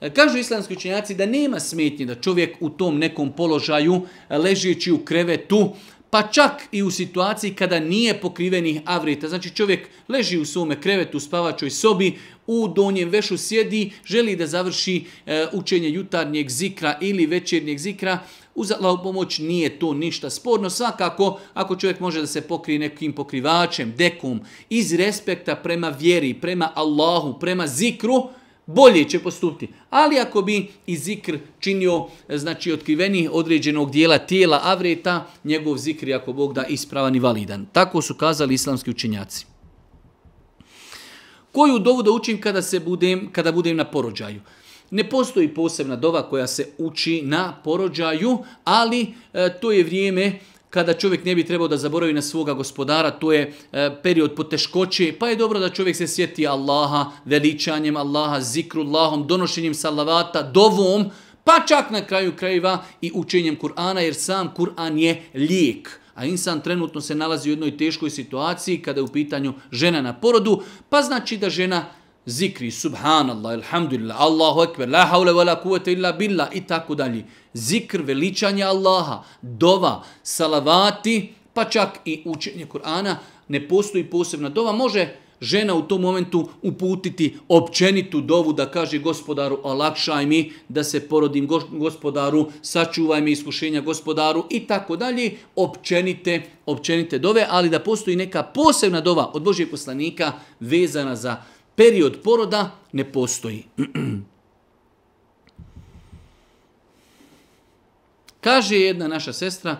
E, kažu islamski učenjaci da nema smetnje da čovjek u tom nekom položaju e, ležeći u krevetu pa čak i u situaciji kada nije pokrivenih avrita. Znači čovjek leži u svome krevetu, u spavačoj sobi, u donjem vešu sjedi, želi da završi e, učenje jutarnjeg zikra ili večernjeg zikra, uz pomoć nije to ništa sporno. Svakako, ako čovjek može da se pokrije nekim pokrivačem, dekom, iz respekta prema vjeri, prema Allahu, prema zikru, bolje će postupiti. Ali ako bi i zikr činio e, znači, otkriveni određenog dijela tijela avreta, njegov zikr je ako Bog da ispravan i validan. Tako su kazali islamski učinjaci. Koju dovu da učim kada, se budem, kada budem na porođaju? Ne postoji posebna dova koja se uči na porođaju, ali e, to je vrijeme kada čovjek ne bi trebao da zaboravi na svoga gospodara, to je e, period poteškoće, pa je dobro da čovjek se sjeti Allaha, veličanjem Allaha, zikrullahom, donošenjem salavata, dovom, pa čak na kraju krajeva i učenjem Kur'ana, jer sam Kur'an je lijek. A insan trenutno se nalazi u jednoj teškoj situaciji kada je u pitanju žena na porodu, pa znači da žena zikri, subhanallah, alhamdulillah, Allahu ekber, la haule wa la illa billah i tako dalje. Zikr, veličanja Allaha, dova, salavati, pa čak i učenje Kur'ana, ne postoji posebna dova. Može žena u tom momentu uputiti općenitu dovu da kaže gospodaru olakšaj mi da se porodim gospodaru, sačuvaj mi iskušenja gospodaru i tako dalje, općenite, općenite dove, ali da postoji neka posebna dova od Božijeg poslanika vezana za period poroda ne postoji. (clears throat) Kaže jedna naša sestra,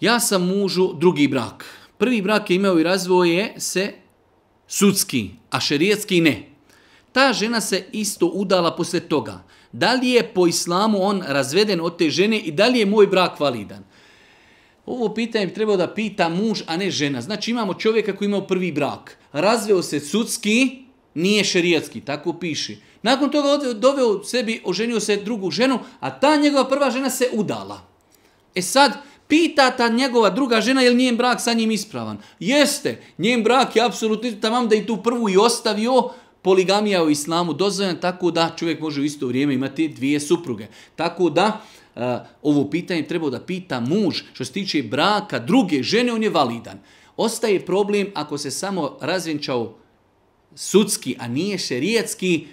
ja sam mužu drugi brak. Prvi brak je imao i razvoje se sudski, a šerijetski ne. Ta žena se isto udala poslije toga. Da li je po islamu on razveden od te žene i da li je moj brak validan? Ovo pitanje bi trebao da pita muž, a ne žena. Znači imamo čovjeka koji imao prvi brak. Razveo se sudski, nije šerijatski, tako piši. Nakon toga doveo sebi, oženio se drugu ženu, a ta njegova prva žena se udala. E sad, pita ta njegova druga žena je li njen brak sa njim ispravan. Jeste, njen brak je apsolutno tamo da i tu prvu i ostavio, poligamija u islamu dozvoljena, tako da čovjek može u isto vrijeme imati dvije supruge. Tako da, Eh, ovo pitanje trebao da pita muž što se tiče braka druge žene, on je validan. Ostaje problem ako se samo razvinčao sudski, a nije šerijetski,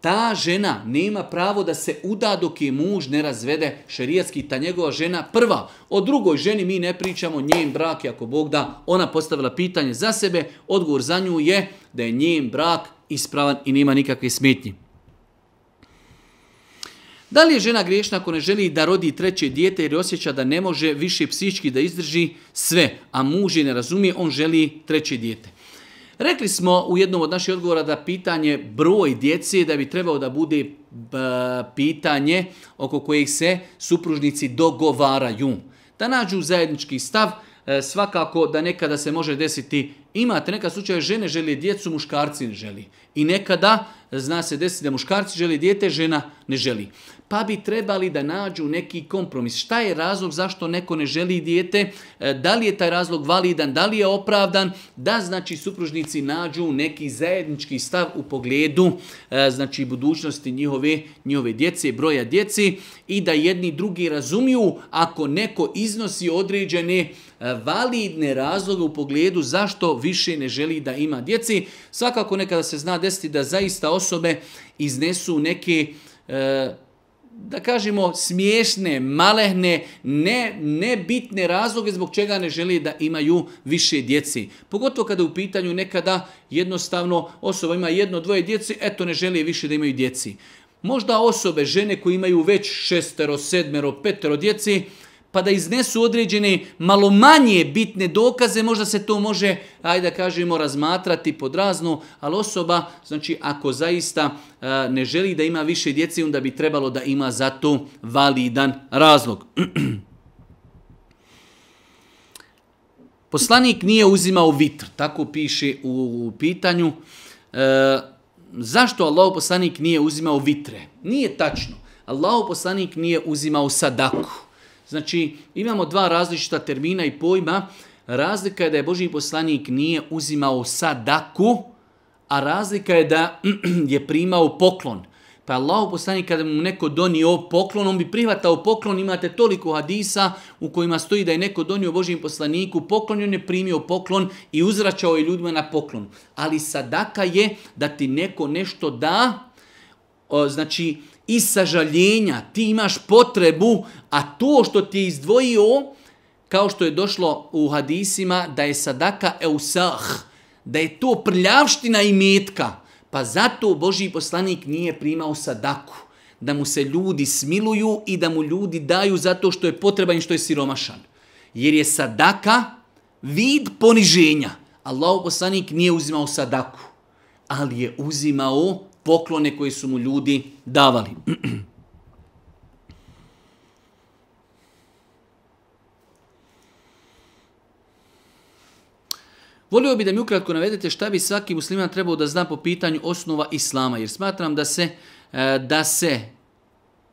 ta žena nema pravo da se uda dok je muž ne razvede šerijetski. ta njegova žena prva. O drugoj ženi mi ne pričamo, njen brak je ako Bog da, ona postavila pitanje za sebe, odgovor za nju je da je njen brak ispravan i nema nikakve smetnje. Da li je žena griješna ako ne želi da rodi treće dijete jer osjeća da ne može više psihički da izdrži sve, a muž je ne razumije, on želi treće dijete. Rekli smo u jednom od naših odgovora da pitanje broj djece da bi trebao da bude e, pitanje oko kojih se supružnici dogovaraju. Da nađu zajednički stav, e, svakako da nekada se može desiti, imate neka slučaje žene želi djecu, muškarci ne želi. I nekada zna se desiti da muškarci želi dijete, žena ne želi pa bi trebali da nađu neki kompromis. Šta je razlog zašto neko ne želi dijete? E, da li je taj razlog validan? Da li je opravdan? Da znači supružnici nađu neki zajednički stav u pogledu e, znači budućnosti njihove, njihove djece, broja djeci i da jedni drugi razumiju ako neko iznosi određene e, validne razloge u pogledu zašto više ne želi da ima djeci. Svakako nekada se zna desiti da zaista osobe iznesu neke da kažemo, smiješne, malehne, ne, nebitne razloge zbog čega ne želi da imaju više djeci. Pogotovo kada je u pitanju nekada jednostavno osoba ima jedno, dvoje djeci, eto ne želi više da imaju djeci. Možda osobe, žene koje imaju već šestero, sedmero, petero djeci, pa da iznesu određene malo manje bitne dokaze, možda se to može, ajde da kažemo, razmatrati pod razno, ali osoba, znači ako zaista e, ne želi da ima više djece, onda bi trebalo da ima za to validan razlog. (clears throat) Poslanik nije uzimao vitr, tako piše u, pitanju. E, zašto Allah poslanik nije uzimao vitre? Nije tačno. Allah poslanik nije uzimao sadaku. Znači, imamo dva različita termina i pojma. Razlika je da je Božji poslanik nije uzimao sadaku, a razlika je da (clears throat) je primao poklon. Pa Allah poslanik kada mu neko donio poklon, on bi prihvatao poklon, imate toliko hadisa u kojima stoji da je neko donio Božijem poslaniku poklon on je primio poklon i uzračao je ljudima na poklon. Ali sadaka je da ti neko nešto da, znači i sažaljenja, ti imaš potrebu, a to što ti je izdvojio, kao što je došlo u hadisima, da je sadaka eusah, da je to prljavština i metka. Pa zato Boži poslanik nije primao sadaku, da mu se ljudi smiluju i da mu ljudi daju zato što je potreban i što je siromašan. Jer je sadaka vid poniženja. Allah poslanik nije uzimao sadaku, ali je uzimao poklone koje su mu ljudi davali. Volio bi da mi ukratko navedete šta bi svaki musliman trebao da zna po pitanju osnova islama, jer smatram da se, eh, da se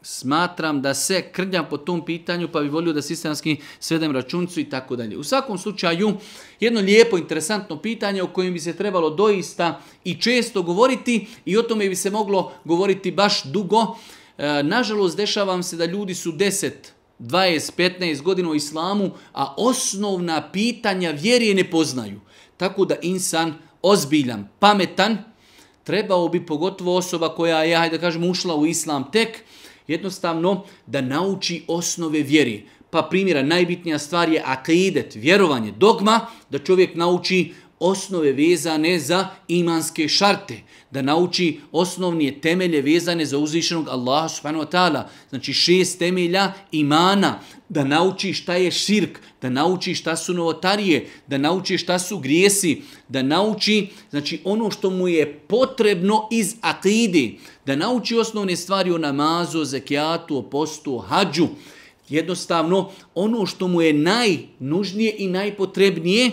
smatram da se krnjam po tom pitanju pa bi volio da sistemski svedem računcu i tako dalje. U svakom slučaju jedno lijepo interesantno pitanje o kojem bi se trebalo doista i često govoriti i o tome bi se moglo govoriti baš dugo. E, nažalost dešavam se da ljudi su 10 20, 15 godina u islamu, a osnovna pitanja vjerije ne poznaju. Tako da insan ozbiljan, pametan, trebao bi pogotovo osoba koja je, da kažem, ušla u islam tek, Jednostavno da nauči osnove vjeri. Pa primjera, najbitnija stvar je akidet, vjerovanje, dogma, da čovjek nauči osnove vezane za imanske šarte, da nauči osnovnije temelje vezane za uzvišenog Allaha subhanahu wa ta'ala, znači šest temelja imana, da nauči šta je širk, da nauči šta su novotarije, da nauči šta su grijesi, da nauči znači ono što mu je potrebno iz akidi, da nauči osnovne stvari o namazu, o zekijatu, o postu, o hađu. Jednostavno, ono što mu je najnužnije i najpotrebnije,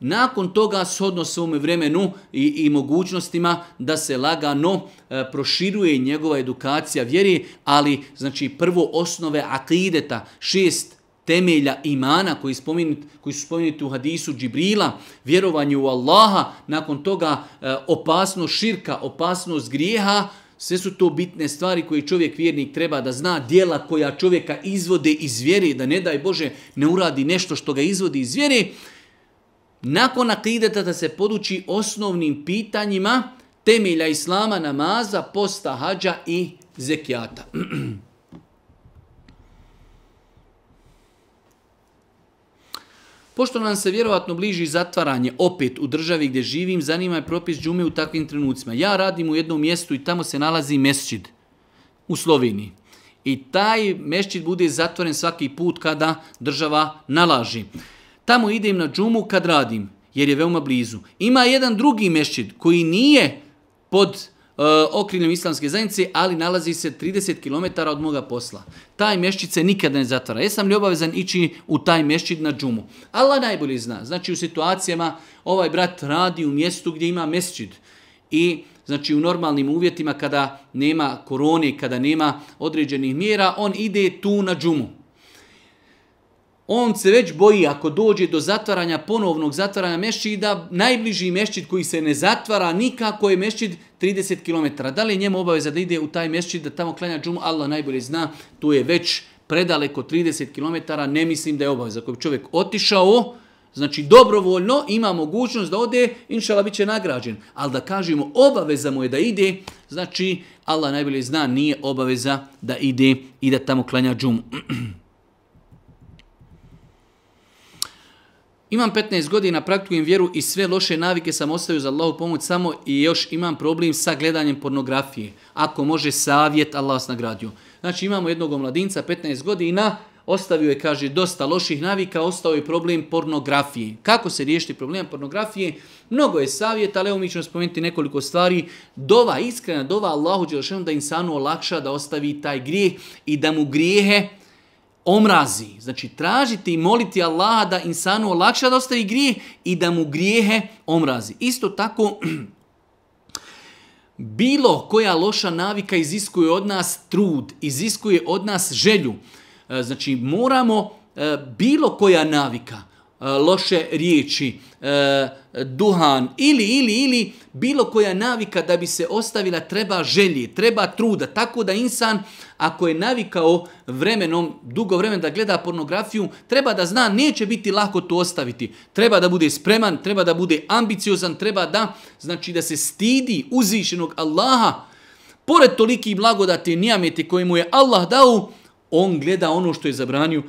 nakon toga, shodno svome vremenu i, mogućnostima, da se lagano e, proširuje njegova edukacija vjeri, ali znači prvo osnove akideta, šest temelja imana koji, koji su spomenuti u hadisu Džibrila, vjerovanje u Allaha, nakon toga eh, opasnost širka, opasnost grijeha, sve su to bitne stvari koje čovjek vjernik treba da zna, dijela koja čovjeka izvode iz vjere, da ne daj Bože ne uradi nešto što ga izvodi iz vjere. Nakon akideta da se poduči osnovnim pitanjima temelja islama, namaza, posta, hađa i zekijata. (clears throat) Pošto nam se vjerovatno bliži zatvaranje opet u državi gdje živim, zanima je propis džume u takvim trenucima. Ja radim u jednom mjestu i tamo se nalazi mesčid u Sloveniji. I taj mesčid bude zatvoren svaki put kada država nalaži. Tamo idem na džumu kad radim, jer je veoma blizu. Ima jedan drugi mesčid koji nije pod Eh, okrinjem islamske zajednice, ali nalazi se 30 km od moga posla. Taj mješćice se nikada ne zatvara. Jesam li obavezan ići u taj meščid na džumu? Allah najbolje zna. Znači u situacijama ovaj brat radi u mjestu gdje ima mjesčid. I znači u normalnim uvjetima kada nema korone, kada nema određenih mjera, on ide tu na džumu on se već boji ako dođe do zatvaranja, ponovnog zatvaranja mešćida, najbliži mešćid koji se ne zatvara nikako je mešćid 30 km. Da li je njemu obaveza da ide u taj mešćid, da tamo klanja džumu? Allah najbolje zna, tu je već predaleko 30 km, ne mislim da je obaveza. Ako bi čovjek otišao, znači dobrovoljno ima mogućnost da ode, inšala bit će nagrađen. Ali da kažemo obaveza mu je da ide, znači Allah najbolje zna, nije obaveza da ide i da tamo klanja džumu. (clears throat) imam 15 godina, praktikujem vjeru i sve loše navike sam ostavio za Allahu pomoć samo i još imam problem sa gledanjem pornografije. Ako može savjet, Allah vas nagradio. Znači imamo jednog mladinca, 15 godina, ostavio je, kaže, dosta loših navika, ostao je problem pornografije. Kako se riješiti problem pornografije? Mnogo je savjeta, ali evo mi ćemo spomenuti nekoliko stvari. Dova, iskrena dova Allahu Đelšanu da insanu olakša da ostavi taj grijeh i da mu grijehe omrazi. Znači tražiti i moliti Allaha da insanu olakša da ostavi grijeh i da mu grijehe omrazi. Isto tako (clears throat) bilo koja loša navika iziskuje od nas trud, iziskuje od nas želju. E, znači moramo e, bilo koja navika E, loše riječi, e, duhan ili, ili, ili bilo koja navika da bi se ostavila treba želje, treba truda. Tako da insan ako je navikao vremenom, dugo vremen da gleda pornografiju, treba da zna neće biti lako to ostaviti. Treba da bude spreman, treba da bude ambiciozan, treba da, znači da se stidi uzvišenog Allaha. Pored tolikih blagodati i nijameti koje mu je Allah dao, on gleda ono što je zabranio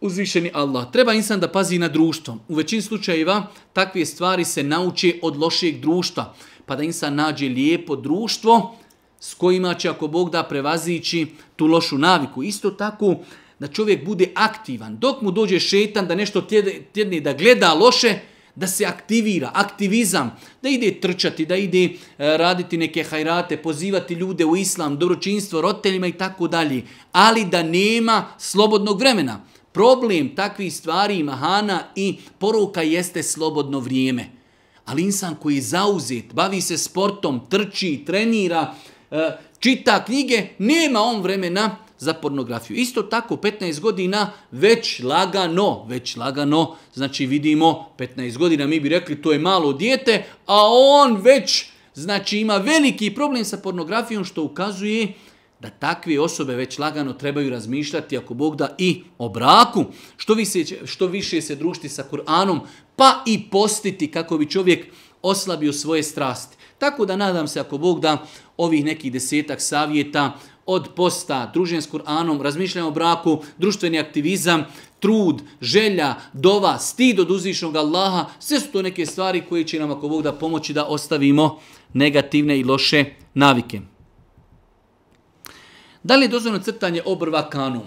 uzvišeni Allah. Treba insan da pazi na društvo. U većin slučajeva takve stvari se nauče od lošeg društva. Pa da insan nađe lijepo društvo s kojima će ako Bog da prevazići tu lošu naviku. Isto tako da čovjek bude aktivan. Dok mu dođe šetan da nešto tjedni da gleda loše, da se aktivira, aktivizam, da ide trčati, da ide e, raditi neke hajrate, pozivati ljude u islam, dobročinstvo, roditeljima i tako dalje, ali da nema slobodnog vremena. Problem takvih stvari, mahana i poruka jeste slobodno vrijeme. Ali insan koji je zauzet, bavi se sportom, trči, trenira, e, čita knjige, nema on vremena za pornografiju. Isto tako 15 godina već lagano, već lagano, znači vidimo 15 godina mi bi rekli to je malo dijete, a on već znači ima veliki problem sa pornografijom što ukazuje da takve osobe već lagano trebaju razmišljati ako Bog da i o braku, što, više, što više se društi sa Kur'anom, pa i postiti kako bi čovjek oslabio svoje strasti. Tako da nadam se ako Bog da ovih nekih desetak savjeta od posta, druženja s Kur'anom, razmišljanja o braku, društveni aktivizam, trud, želja, dova, stid od uzvišnog Allaha, sve su to neke stvari koje će nam ako Bog da pomoći da ostavimo negativne i loše navike. Da li je dozvoljeno crtanje obrva kanom?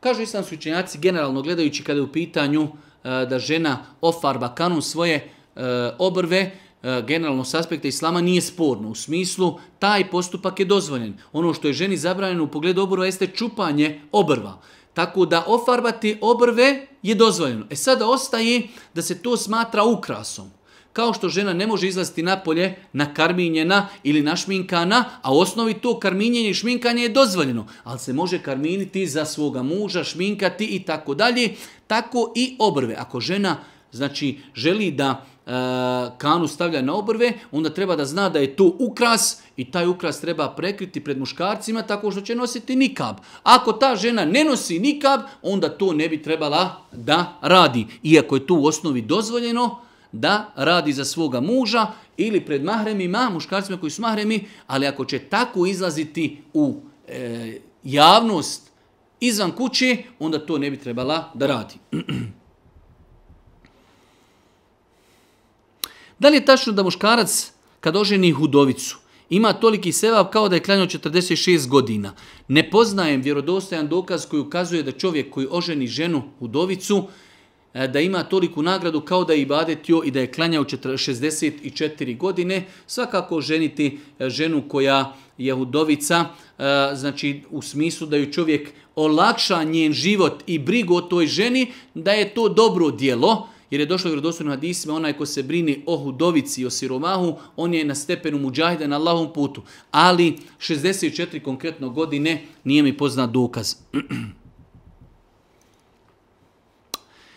Kažu islamski učenjaci, generalno gledajući kada je u pitanju e, da žena ofarba kanom svoje e, obrve, e, generalno s aspekta islama nije sporno. U smislu, taj postupak je dozvoljen. Ono što je ženi zabranjeno u pogledu obrva jeste čupanje obrva. Tako da ofarbati obrve je dozvoljeno. E sada ostaje da se to smatra ukrasom. Kao što žena ne može izlaziti napolje karminjena ili našminkana, a u osnovi to karminjenje i šminkanje je dozvoljeno, ali se može karminiti za svoga muža, šminkati i tako dalje, tako i obrve. Ako žena znači želi da e, kanu stavlja na obrve, onda treba da zna da je to ukras i taj ukras treba prekriti pred muškarcima tako što će nositi nikab. Ako ta žena ne nosi nikab, onda to ne bi trebala da radi. Iako je to u osnovi dozvoljeno, da radi za svoga muža ili pred mahremima, muškarcima koji su mahremi, ali ako će tako izlaziti u e, javnost izvan kuće, onda to ne bi trebala da radi. (clears throat) da li je tačno da muškarac kad oženi hudovicu ima toliki sevap kao da je klanio 46 godina. Ne poznajem vjerodostojan dokaz koji ukazuje da čovjek koji oženi ženu hudovicu E, da ima toliku nagradu kao da je ibadetio i da je klanjao 64 godine, svakako ženiti e, ženu koja je hudovica, e, znači u smislu da ju čovjek olakša njen život i brigu o toj ženi, da je to dobro djelo, jer je došlo vjerodostojno hadisima, onaj ko se brini o hudovici i o siromahu, on je na stepenu muđahida na lahom putu. Ali 64 konkretno godine nije mi poznat dokaz. (clears throat)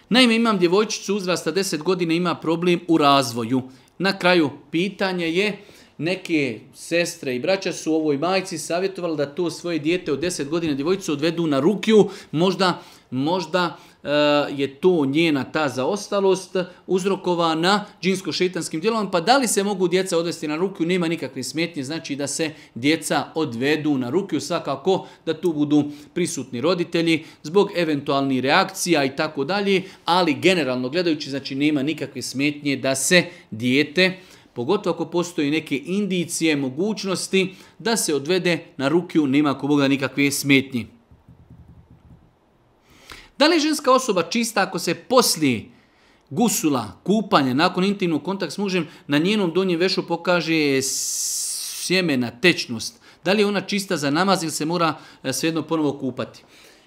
Naime, imam djevojčicu uzrasta 10 godina ima problem u razvoju. Na kraju pitanje je, neke sestre i braća su ovoj majci savjetovali da to svoje dijete od 10 godina djevojčicu odvedu na rukiju, možda, možda E, je to njena ta zaostalost uzrokovana džinsko-šetanskim djelom, pa da li se mogu djeca odvesti na ruku, nema nikakve smetnje, znači da se djeca odvedu na ruku, svakako da tu budu prisutni roditelji zbog eventualnih reakcija i tako dalje, ali generalno gledajući znači nema nikakve smetnje da se dijete pogotovo ako postoji neke indicije, mogućnosti da se odvede na ruku nema ako Boga nikakve smetnje. Da li je ženska osoba čista ako se poslije gusula, kupanje, nakon intimnog kontakta s mužem, na njenom donjem vešu pokaže sjemena, tečnost? Da li je ona čista za namaz ili se mora e, svejedno ponovo kupati?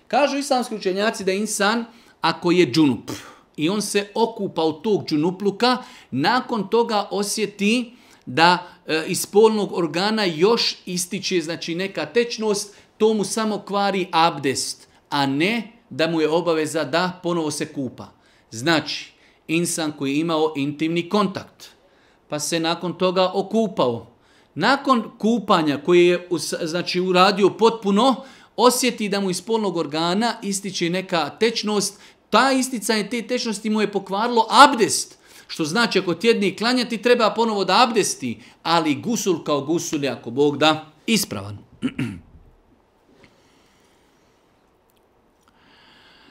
Kažu islamski učenjaci da insan ako je džunup i on se okupa u tog džunupluka, nakon toga osjeti da e, iz spolnog organa još ističe znači neka tečnost, to mu samo kvari abdest, a ne da mu je obaveza da ponovo se kupa. Znači, insan koji je imao intimni kontakt, pa se nakon toga okupao. Nakon kupanja koji je znači, uradio potpuno, osjeti da mu iz polnog organa ističe neka tečnost, ta isticanje te tečnosti mu je pokvarilo abdest. Što znači ako tjedni klanjati treba ponovo da abdesti, ali gusul kao gusul je ako Bog da ispravan. (clears throat)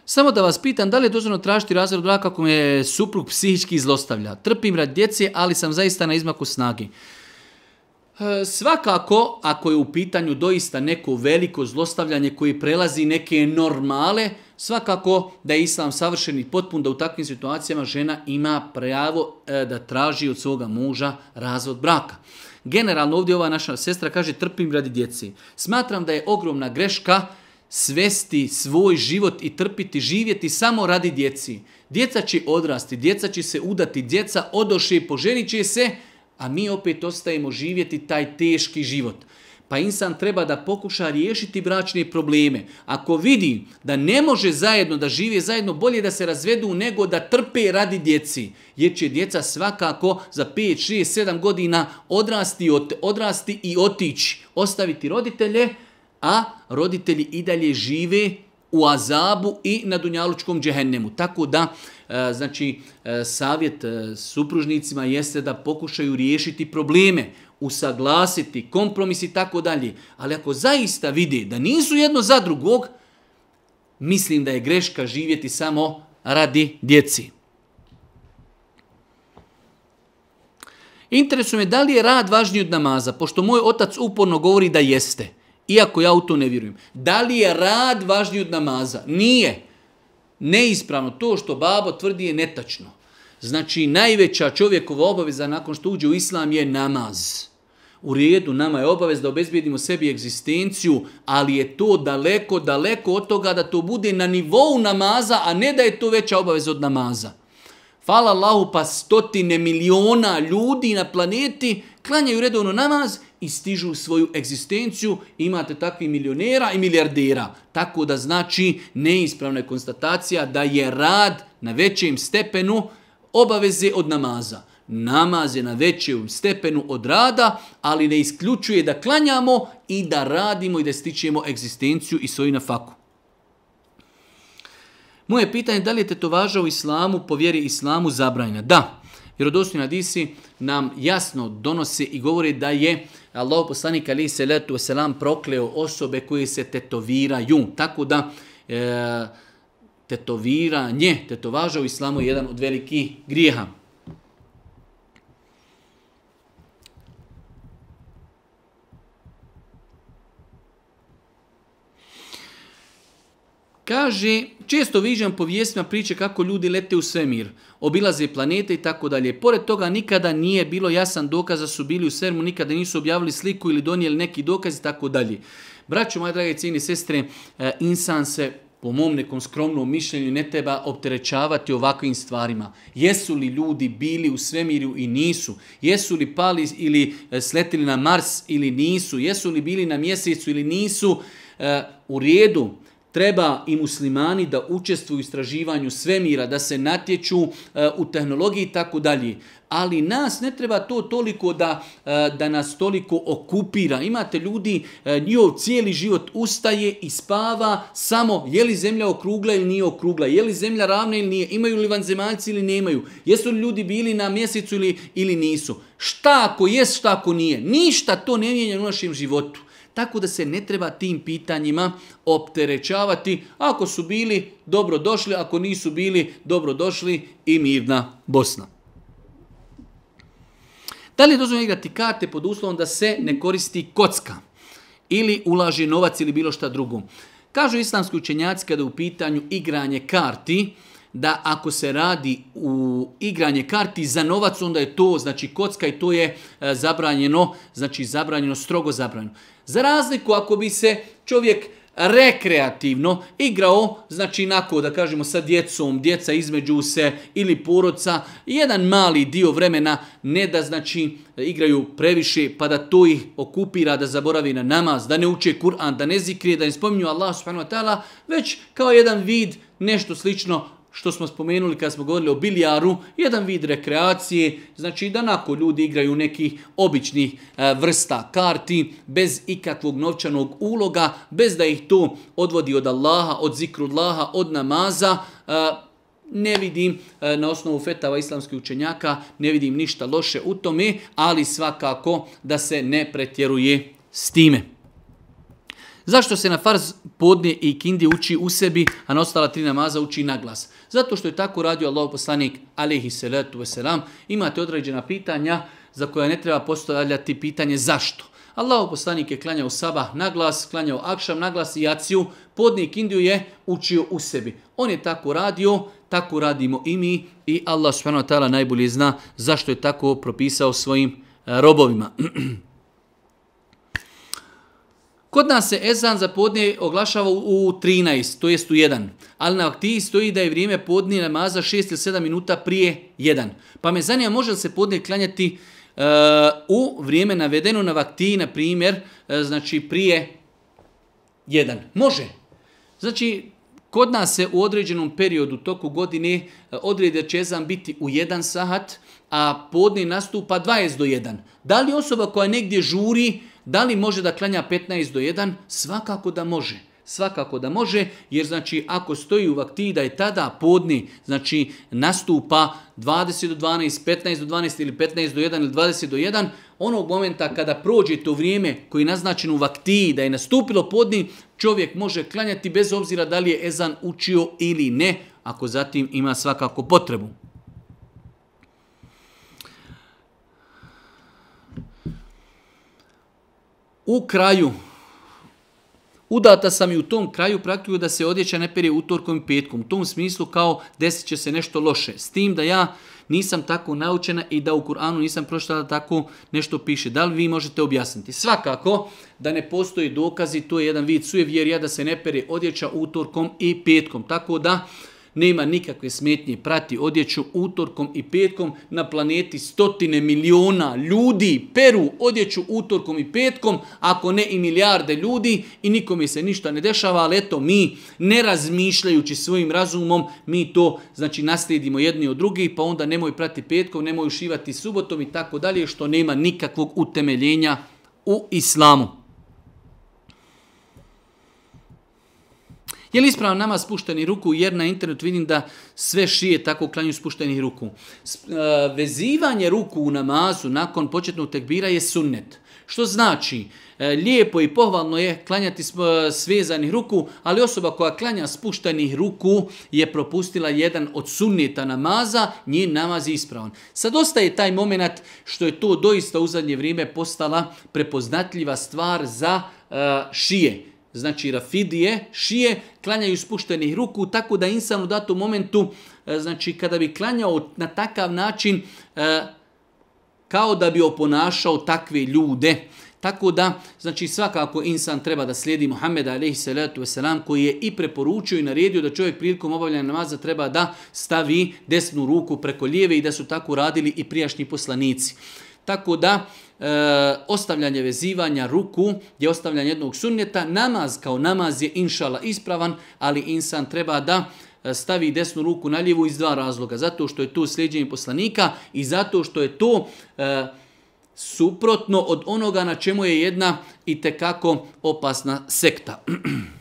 Samo da vas pitam, da li je dozvoljno tražiti razvod braka ako me suprug psihički zlostavlja? Trpim rad djece, ali sam zaista na izmaku snagi. E, svakako, ako je u pitanju doista neko veliko zlostavljanje koji prelazi neke normale, svakako da je islam savršen i potpun da u takvim situacijama žena ima pravo e, da traži od svoga muža razvod braka. Generalno ovdje ova naša sestra kaže trpim radi djeci. Smatram da je ogromna greška svesti svoj život i trpiti, živjeti samo radi djeci. Djeca će odrasti, djeca će se udati, djeca odoše i poženit će se, a mi opet ostajemo živjeti taj teški život. Pa insan treba da pokuša riješiti bračne probleme. Ako vidi da ne može zajedno, da žive zajedno, bolje da se razvedu nego da trpe radi djeci. Jer će djeca svakako za 5, 6, 7 godina odrasti, odrasti i otići. Ostaviti roditelje, a roditelji i dalje žive u azabu i na dunjalučkom džehennemu. Tako da, e, znači, e, savjet e, supružnicima jeste da pokušaju riješiti probleme, usaglasiti, kompromis i tako dalje. Ali ako zaista vide da nisu jedno za drugog, mislim da je greška živjeti samo radi djeci. Interesuje me da li je rad važniji od namaza, pošto moj otac uporno govori da jeste. Iako ja u to ne vjerujem. Da li je rad važniji od namaza? Nije. Neispravno. To što babo tvrdi je netačno. Znači, najveća čovjekova obaveza nakon što uđe u islam je namaz. U redu, nama je obavez da obezbijedimo sebi egzistenciju, ali je to daleko, daleko od toga da to bude na nivou namaza, a ne da je to veća obaveza od namaza. Hvala Allahu, pa stotine miliona ljudi na planeti klanjaju redovno namaz i stižu svoju egzistenciju, imate takvi milionera i milijardera. Tako da znači neispravna je konstatacija da je rad na većem stepenu obaveze od namaza. Namaz je na većem stepenu od rada, ali ne isključuje da klanjamo i da radimo i da stičemo egzistenciju i svoju na faku. Moje pitanje je da li je tetovaža u islamu po vjeri islamu zabranjena? Da, na disi nam jasno donose i govore da je Allah poslanik ali se letu selam prokleo osobe koje se tetoviraju. Tako da e, tetoviranje, tetovaža u islamu je jedan od velikih grijeha. Kaže Često viđam po vijestima priče kako ljudi lete u svemir, obilaze planete i tako dalje. Pored toga nikada nije bilo jasan dokaz da su bili u svemiru, nikada nisu objavili sliku ili donijeli neki dokaz i tako dalje. Braćo, moje drage cijene sestre, e, insan se po mom nekom skromnom mišljenju ne treba opterećavati ovakvim stvarima. Jesu li ljudi bili u svemiru i nisu? Jesu li pali ili e, sletili na Mars ili nisu? Jesu li bili na mjesecu ili nisu? E, u redu, Treba i muslimani da učestvuju u istraživanju svemira, da se natječu e, u tehnologiji i tako dalje. Ali nas ne treba to toliko da, e, da nas toliko okupira. Imate ljudi, e, njihov cijeli život ustaje i spava samo je li zemlja okrugla ili nije okrugla, je li zemlja ravna ili nije, imaju li vanzemaljci ili nemaju, jesu li ljudi bili na mjesecu ili, ili nisu. Šta ako jest, šta ako nije. Ništa to ne mijenja u našem životu. Tako da se ne treba tim pitanjima opterećavati. Ako su bili, dobro došli. Ako nisu bili, dobro došli i mirna Bosna. Da li je dozvoljeno igrati karte pod uslovom da se ne koristi kocka ili ulaži novac ili bilo šta drugo? Kažu islamski učenjaci kada je u pitanju igranje karti, da ako se radi u igranje karti za novac, onda je to znači kocka i to je e, zabranjeno, znači zabranjeno, strogo zabranjeno. Za razliku ako bi se čovjek rekreativno igrao, znači nako da kažemo sa djecom, djeca između se ili poroca, jedan mali dio vremena ne da znači igraju previše pa da to ih okupira, da zaboravi na namaz, da ne uče Kur'an, da ne zikrije, da ne spominju Allah subhanahu wa ta'ala, već kao jedan vid, nešto slično što smo spomenuli kad smo govorili o bilijaru, jedan vid rekreacije, znači da nakon ljudi igraju nekih običnih e, vrsta karti, bez ikakvog novčanog uloga, bez da ih to odvodi od Allaha, od Allaha, od namaza, e, ne vidim e, na osnovu fetava islamskih učenjaka, ne vidim ništa loše u tome, ali svakako da se ne pretjeruje s time. Zašto se na farz podne i kindi uči u sebi, a na ostala tri namaza uči na glas? Zato što je tako radio Allah poslanik alihi salatu wasalam. Imate određena pitanja za koja ne treba postavljati pitanje zašto. Allah poslanik je klanjao sabah na glas, klanjao akšam na glas i jaciju, podnik Indiju je učio u sebi. On je tako radio, tako radimo i mi i Allah subhanahu najbolje zna zašto je tako propisao svojim eh, robovima. (clears throat) Kod nas se ezan za podnije oglašava u 13, to jest u 1. Ali na aktiji stoji da je vrijeme podnije namaza 6 ili 7 minuta prije 1. Pa me zanima može li se podnije klanjati e, u vrijeme navedeno na vaktiji, na primjer, e, znači prije 1. Može. Znači, kod nas se u određenom periodu toku godine uh, će ezan biti u 1 sahat, a podni nastupa 20 do 1. Da li osoba koja negdje žuri, da li može da klanja 15 do 1? Svakako da može. Svakako da može, jer znači ako stoji u vaktiji da je tada podni, znači nastupa 20 do 12, 15 do 12 ili 15 do 1 ili 20 do 1, onog momenta kada prođe to vrijeme koji je naznačeno u vaktiji da je nastupilo podni, čovjek može klanjati bez obzira da li je ezan učio ili ne, ako zatim ima svakako potrebu. u kraju, udata sam i u tom kraju praktikuju da se odjeća ne perje utorkom i petkom. U tom smislu kao desit će se nešto loše. S tim da ja nisam tako naučena i da u Kur'anu nisam prošla da tako nešto piše. Da li vi možete objasniti? Svakako da ne postoji dokazi, to je jedan vid sujevjerja da se ne pere odjeća utorkom i petkom. Tako da nema nikakve smetnje, prati odjeću utorkom i petkom, na planeti stotine miliona ljudi peru odjeću utorkom i petkom, ako ne i milijarde ljudi i nikome se ništa ne dešava, ali eto mi ne razmišljajući svojim razumom, mi to znači naslijedimo jedni od drugih, pa onda nemoj prati petkom, nemoj ušivati subotom i tako dalje, što nema nikakvog utemeljenja u islamu. Je li nama spušteni ruku jer na internetu vidim da sve šije tako klanju spuštenih ruku. E, vezivanje ruku u namazu nakon početnog tekbira je sunnet. Što znači, e, lijepo i pohvalno je klanjati e, svezanih ruku, ali osoba koja klanja spuštenih ruku je propustila jedan od sunnita namaza, njih namaz je ispravan. Sad ostaje taj moment što je to doista u zadnje vrijeme postala prepoznatljiva stvar za šije znači rafidije, šije, klanjaju spuštenih ruku, tako da insan u datom momentu, e, znači kada bi klanjao na takav način, e, kao da bi oponašao takve ljude. Tako da, znači svakako insan treba da slijedi Muhammeda a.s. koji je i preporučio i naredio da čovjek prilikom obavljanja namaza treba da stavi desnu ruku preko lijeve i da su tako radili i prijašnji poslanici. Tako da, e, ostavljanje vezivanja ruku je ostavljanje jednog sunnjeta. Namaz kao namaz je inšala ispravan, ali insan treba da e, stavi desnu ruku na lijevu iz dva razloga. Zato što je to sljeđenje poslanika i zato što je to e, suprotno od onoga na čemu je jedna i tekako opasna sekta. (clears throat)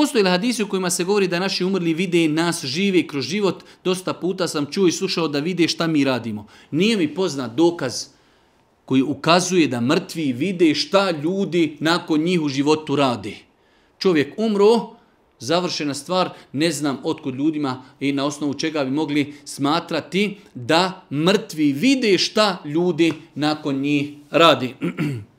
Postoje li hadisi u kojima se govori da naši umrli vide nas žive kroz život? Dosta puta sam čuo i slušao da vide šta mi radimo. Nije mi poznat dokaz koji ukazuje da mrtvi vide šta ljudi nakon njih u životu rade. Čovjek umro, završena stvar, ne znam otkud ljudima i na osnovu čega bi mogli smatrati da mrtvi vide šta ljudi nakon njih radi. (clears throat)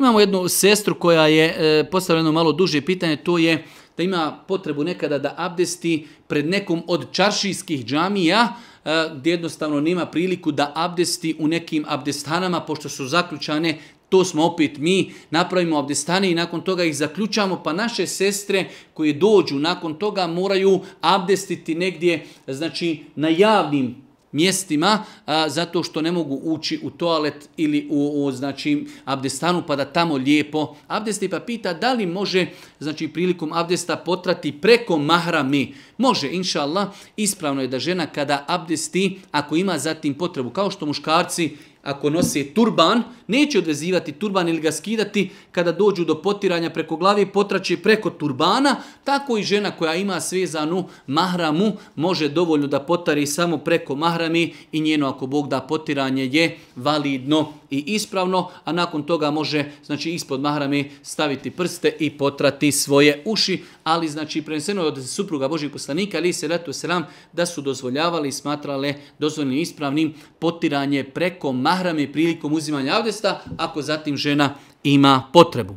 Imamo jednu sestru koja je e, postavila jedno malo duže pitanje, to je da ima potrebu nekada da abdesti pred nekom od čaršijskih džamija, e, gdje jednostavno nema priliku da abdesti u nekim abdestanama, pošto su zaključane to smo opet mi, napravimo abdestane i nakon toga ih zaključamo, pa naše sestre koje dođu nakon toga moraju abdestiti negdje, znači na javnim mjestima zato što ne mogu ući u toalet ili u, znači abdestanu pa da tamo lijepo abdesti pa pita da li može znači prilikom abdesta potrati preko mahrami može inšallah ispravno je da žena kada abdesti ako ima zatim potrebu kao što muškarci ako nose turban, neće odvezivati turban ili ga skidati kada dođu do potiranja preko glavi potraće preko turbana, tako i žena koja ima svezanu mahramu može dovoljno da potari samo preko mahrami i njeno ako Bog da potiranje je validno i ispravno, a nakon toga može znači ispod mahrami staviti prste i potrati svoje uši, ali znači preneseno je od supruga Božih poslanika ali se letu sram da su dozvoljavali i smatrale dozvoljnim ispravnim potiranje preko mahrami mahrame prilikom uzimanja avdesta, ako zatim žena ima potrebu.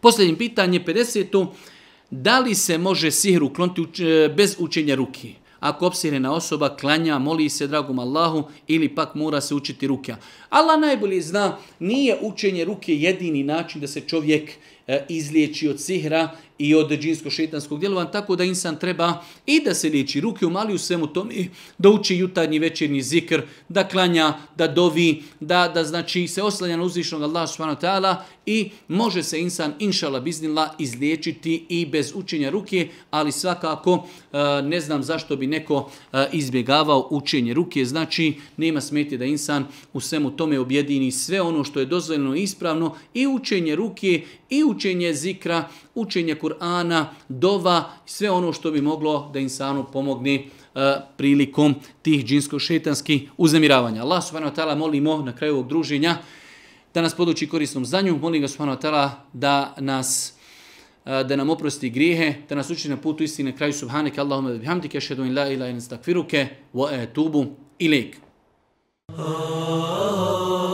Posljednje pitanje, 50. Da li se može sihr ukloniti e, bez učenja ruki? Ako opsirena osoba klanja, moli se dragom Allahu ili pak mora se učiti ruke. Allah najbolje zna, nije učenje ruke jedini način da se čovjek e, izliječi od sihra i od džinsko-šetanskog djelovanja, tako da insan treba i da se liječi ruke mali u svemu tome, da uči jutarnji večernji zikr, da klanja, da dovi, da, da znači se oslanja na uzvišnog Allah subhanahu i može se insan inšala biznila izliječiti i bez učenja ruke, ali svakako e, ne znam zašto bi neko e, izbjegavao učenje ruke, znači nema smeti da insan u svemu tome objedini sve ono što je dozvoljeno ispravno i učenje ruke i učenje zikra, učenje Kur'ana, dova, sve ono što bi moglo da insanu pomogne prilikom tih džinsko-šetanskih uznemiravanja. Allah subhanahu wa ta'ala molimo na kraju ovog druženja da nas poduči korisnom zdanju, Molim ga subhanahu wa ta'ala da nas e, da nam oprosti grijehe, da nas uči na putu istine na kraju su Allahumma bihamdike šedu in la ilaha illa stakfiruke, wa wa atubu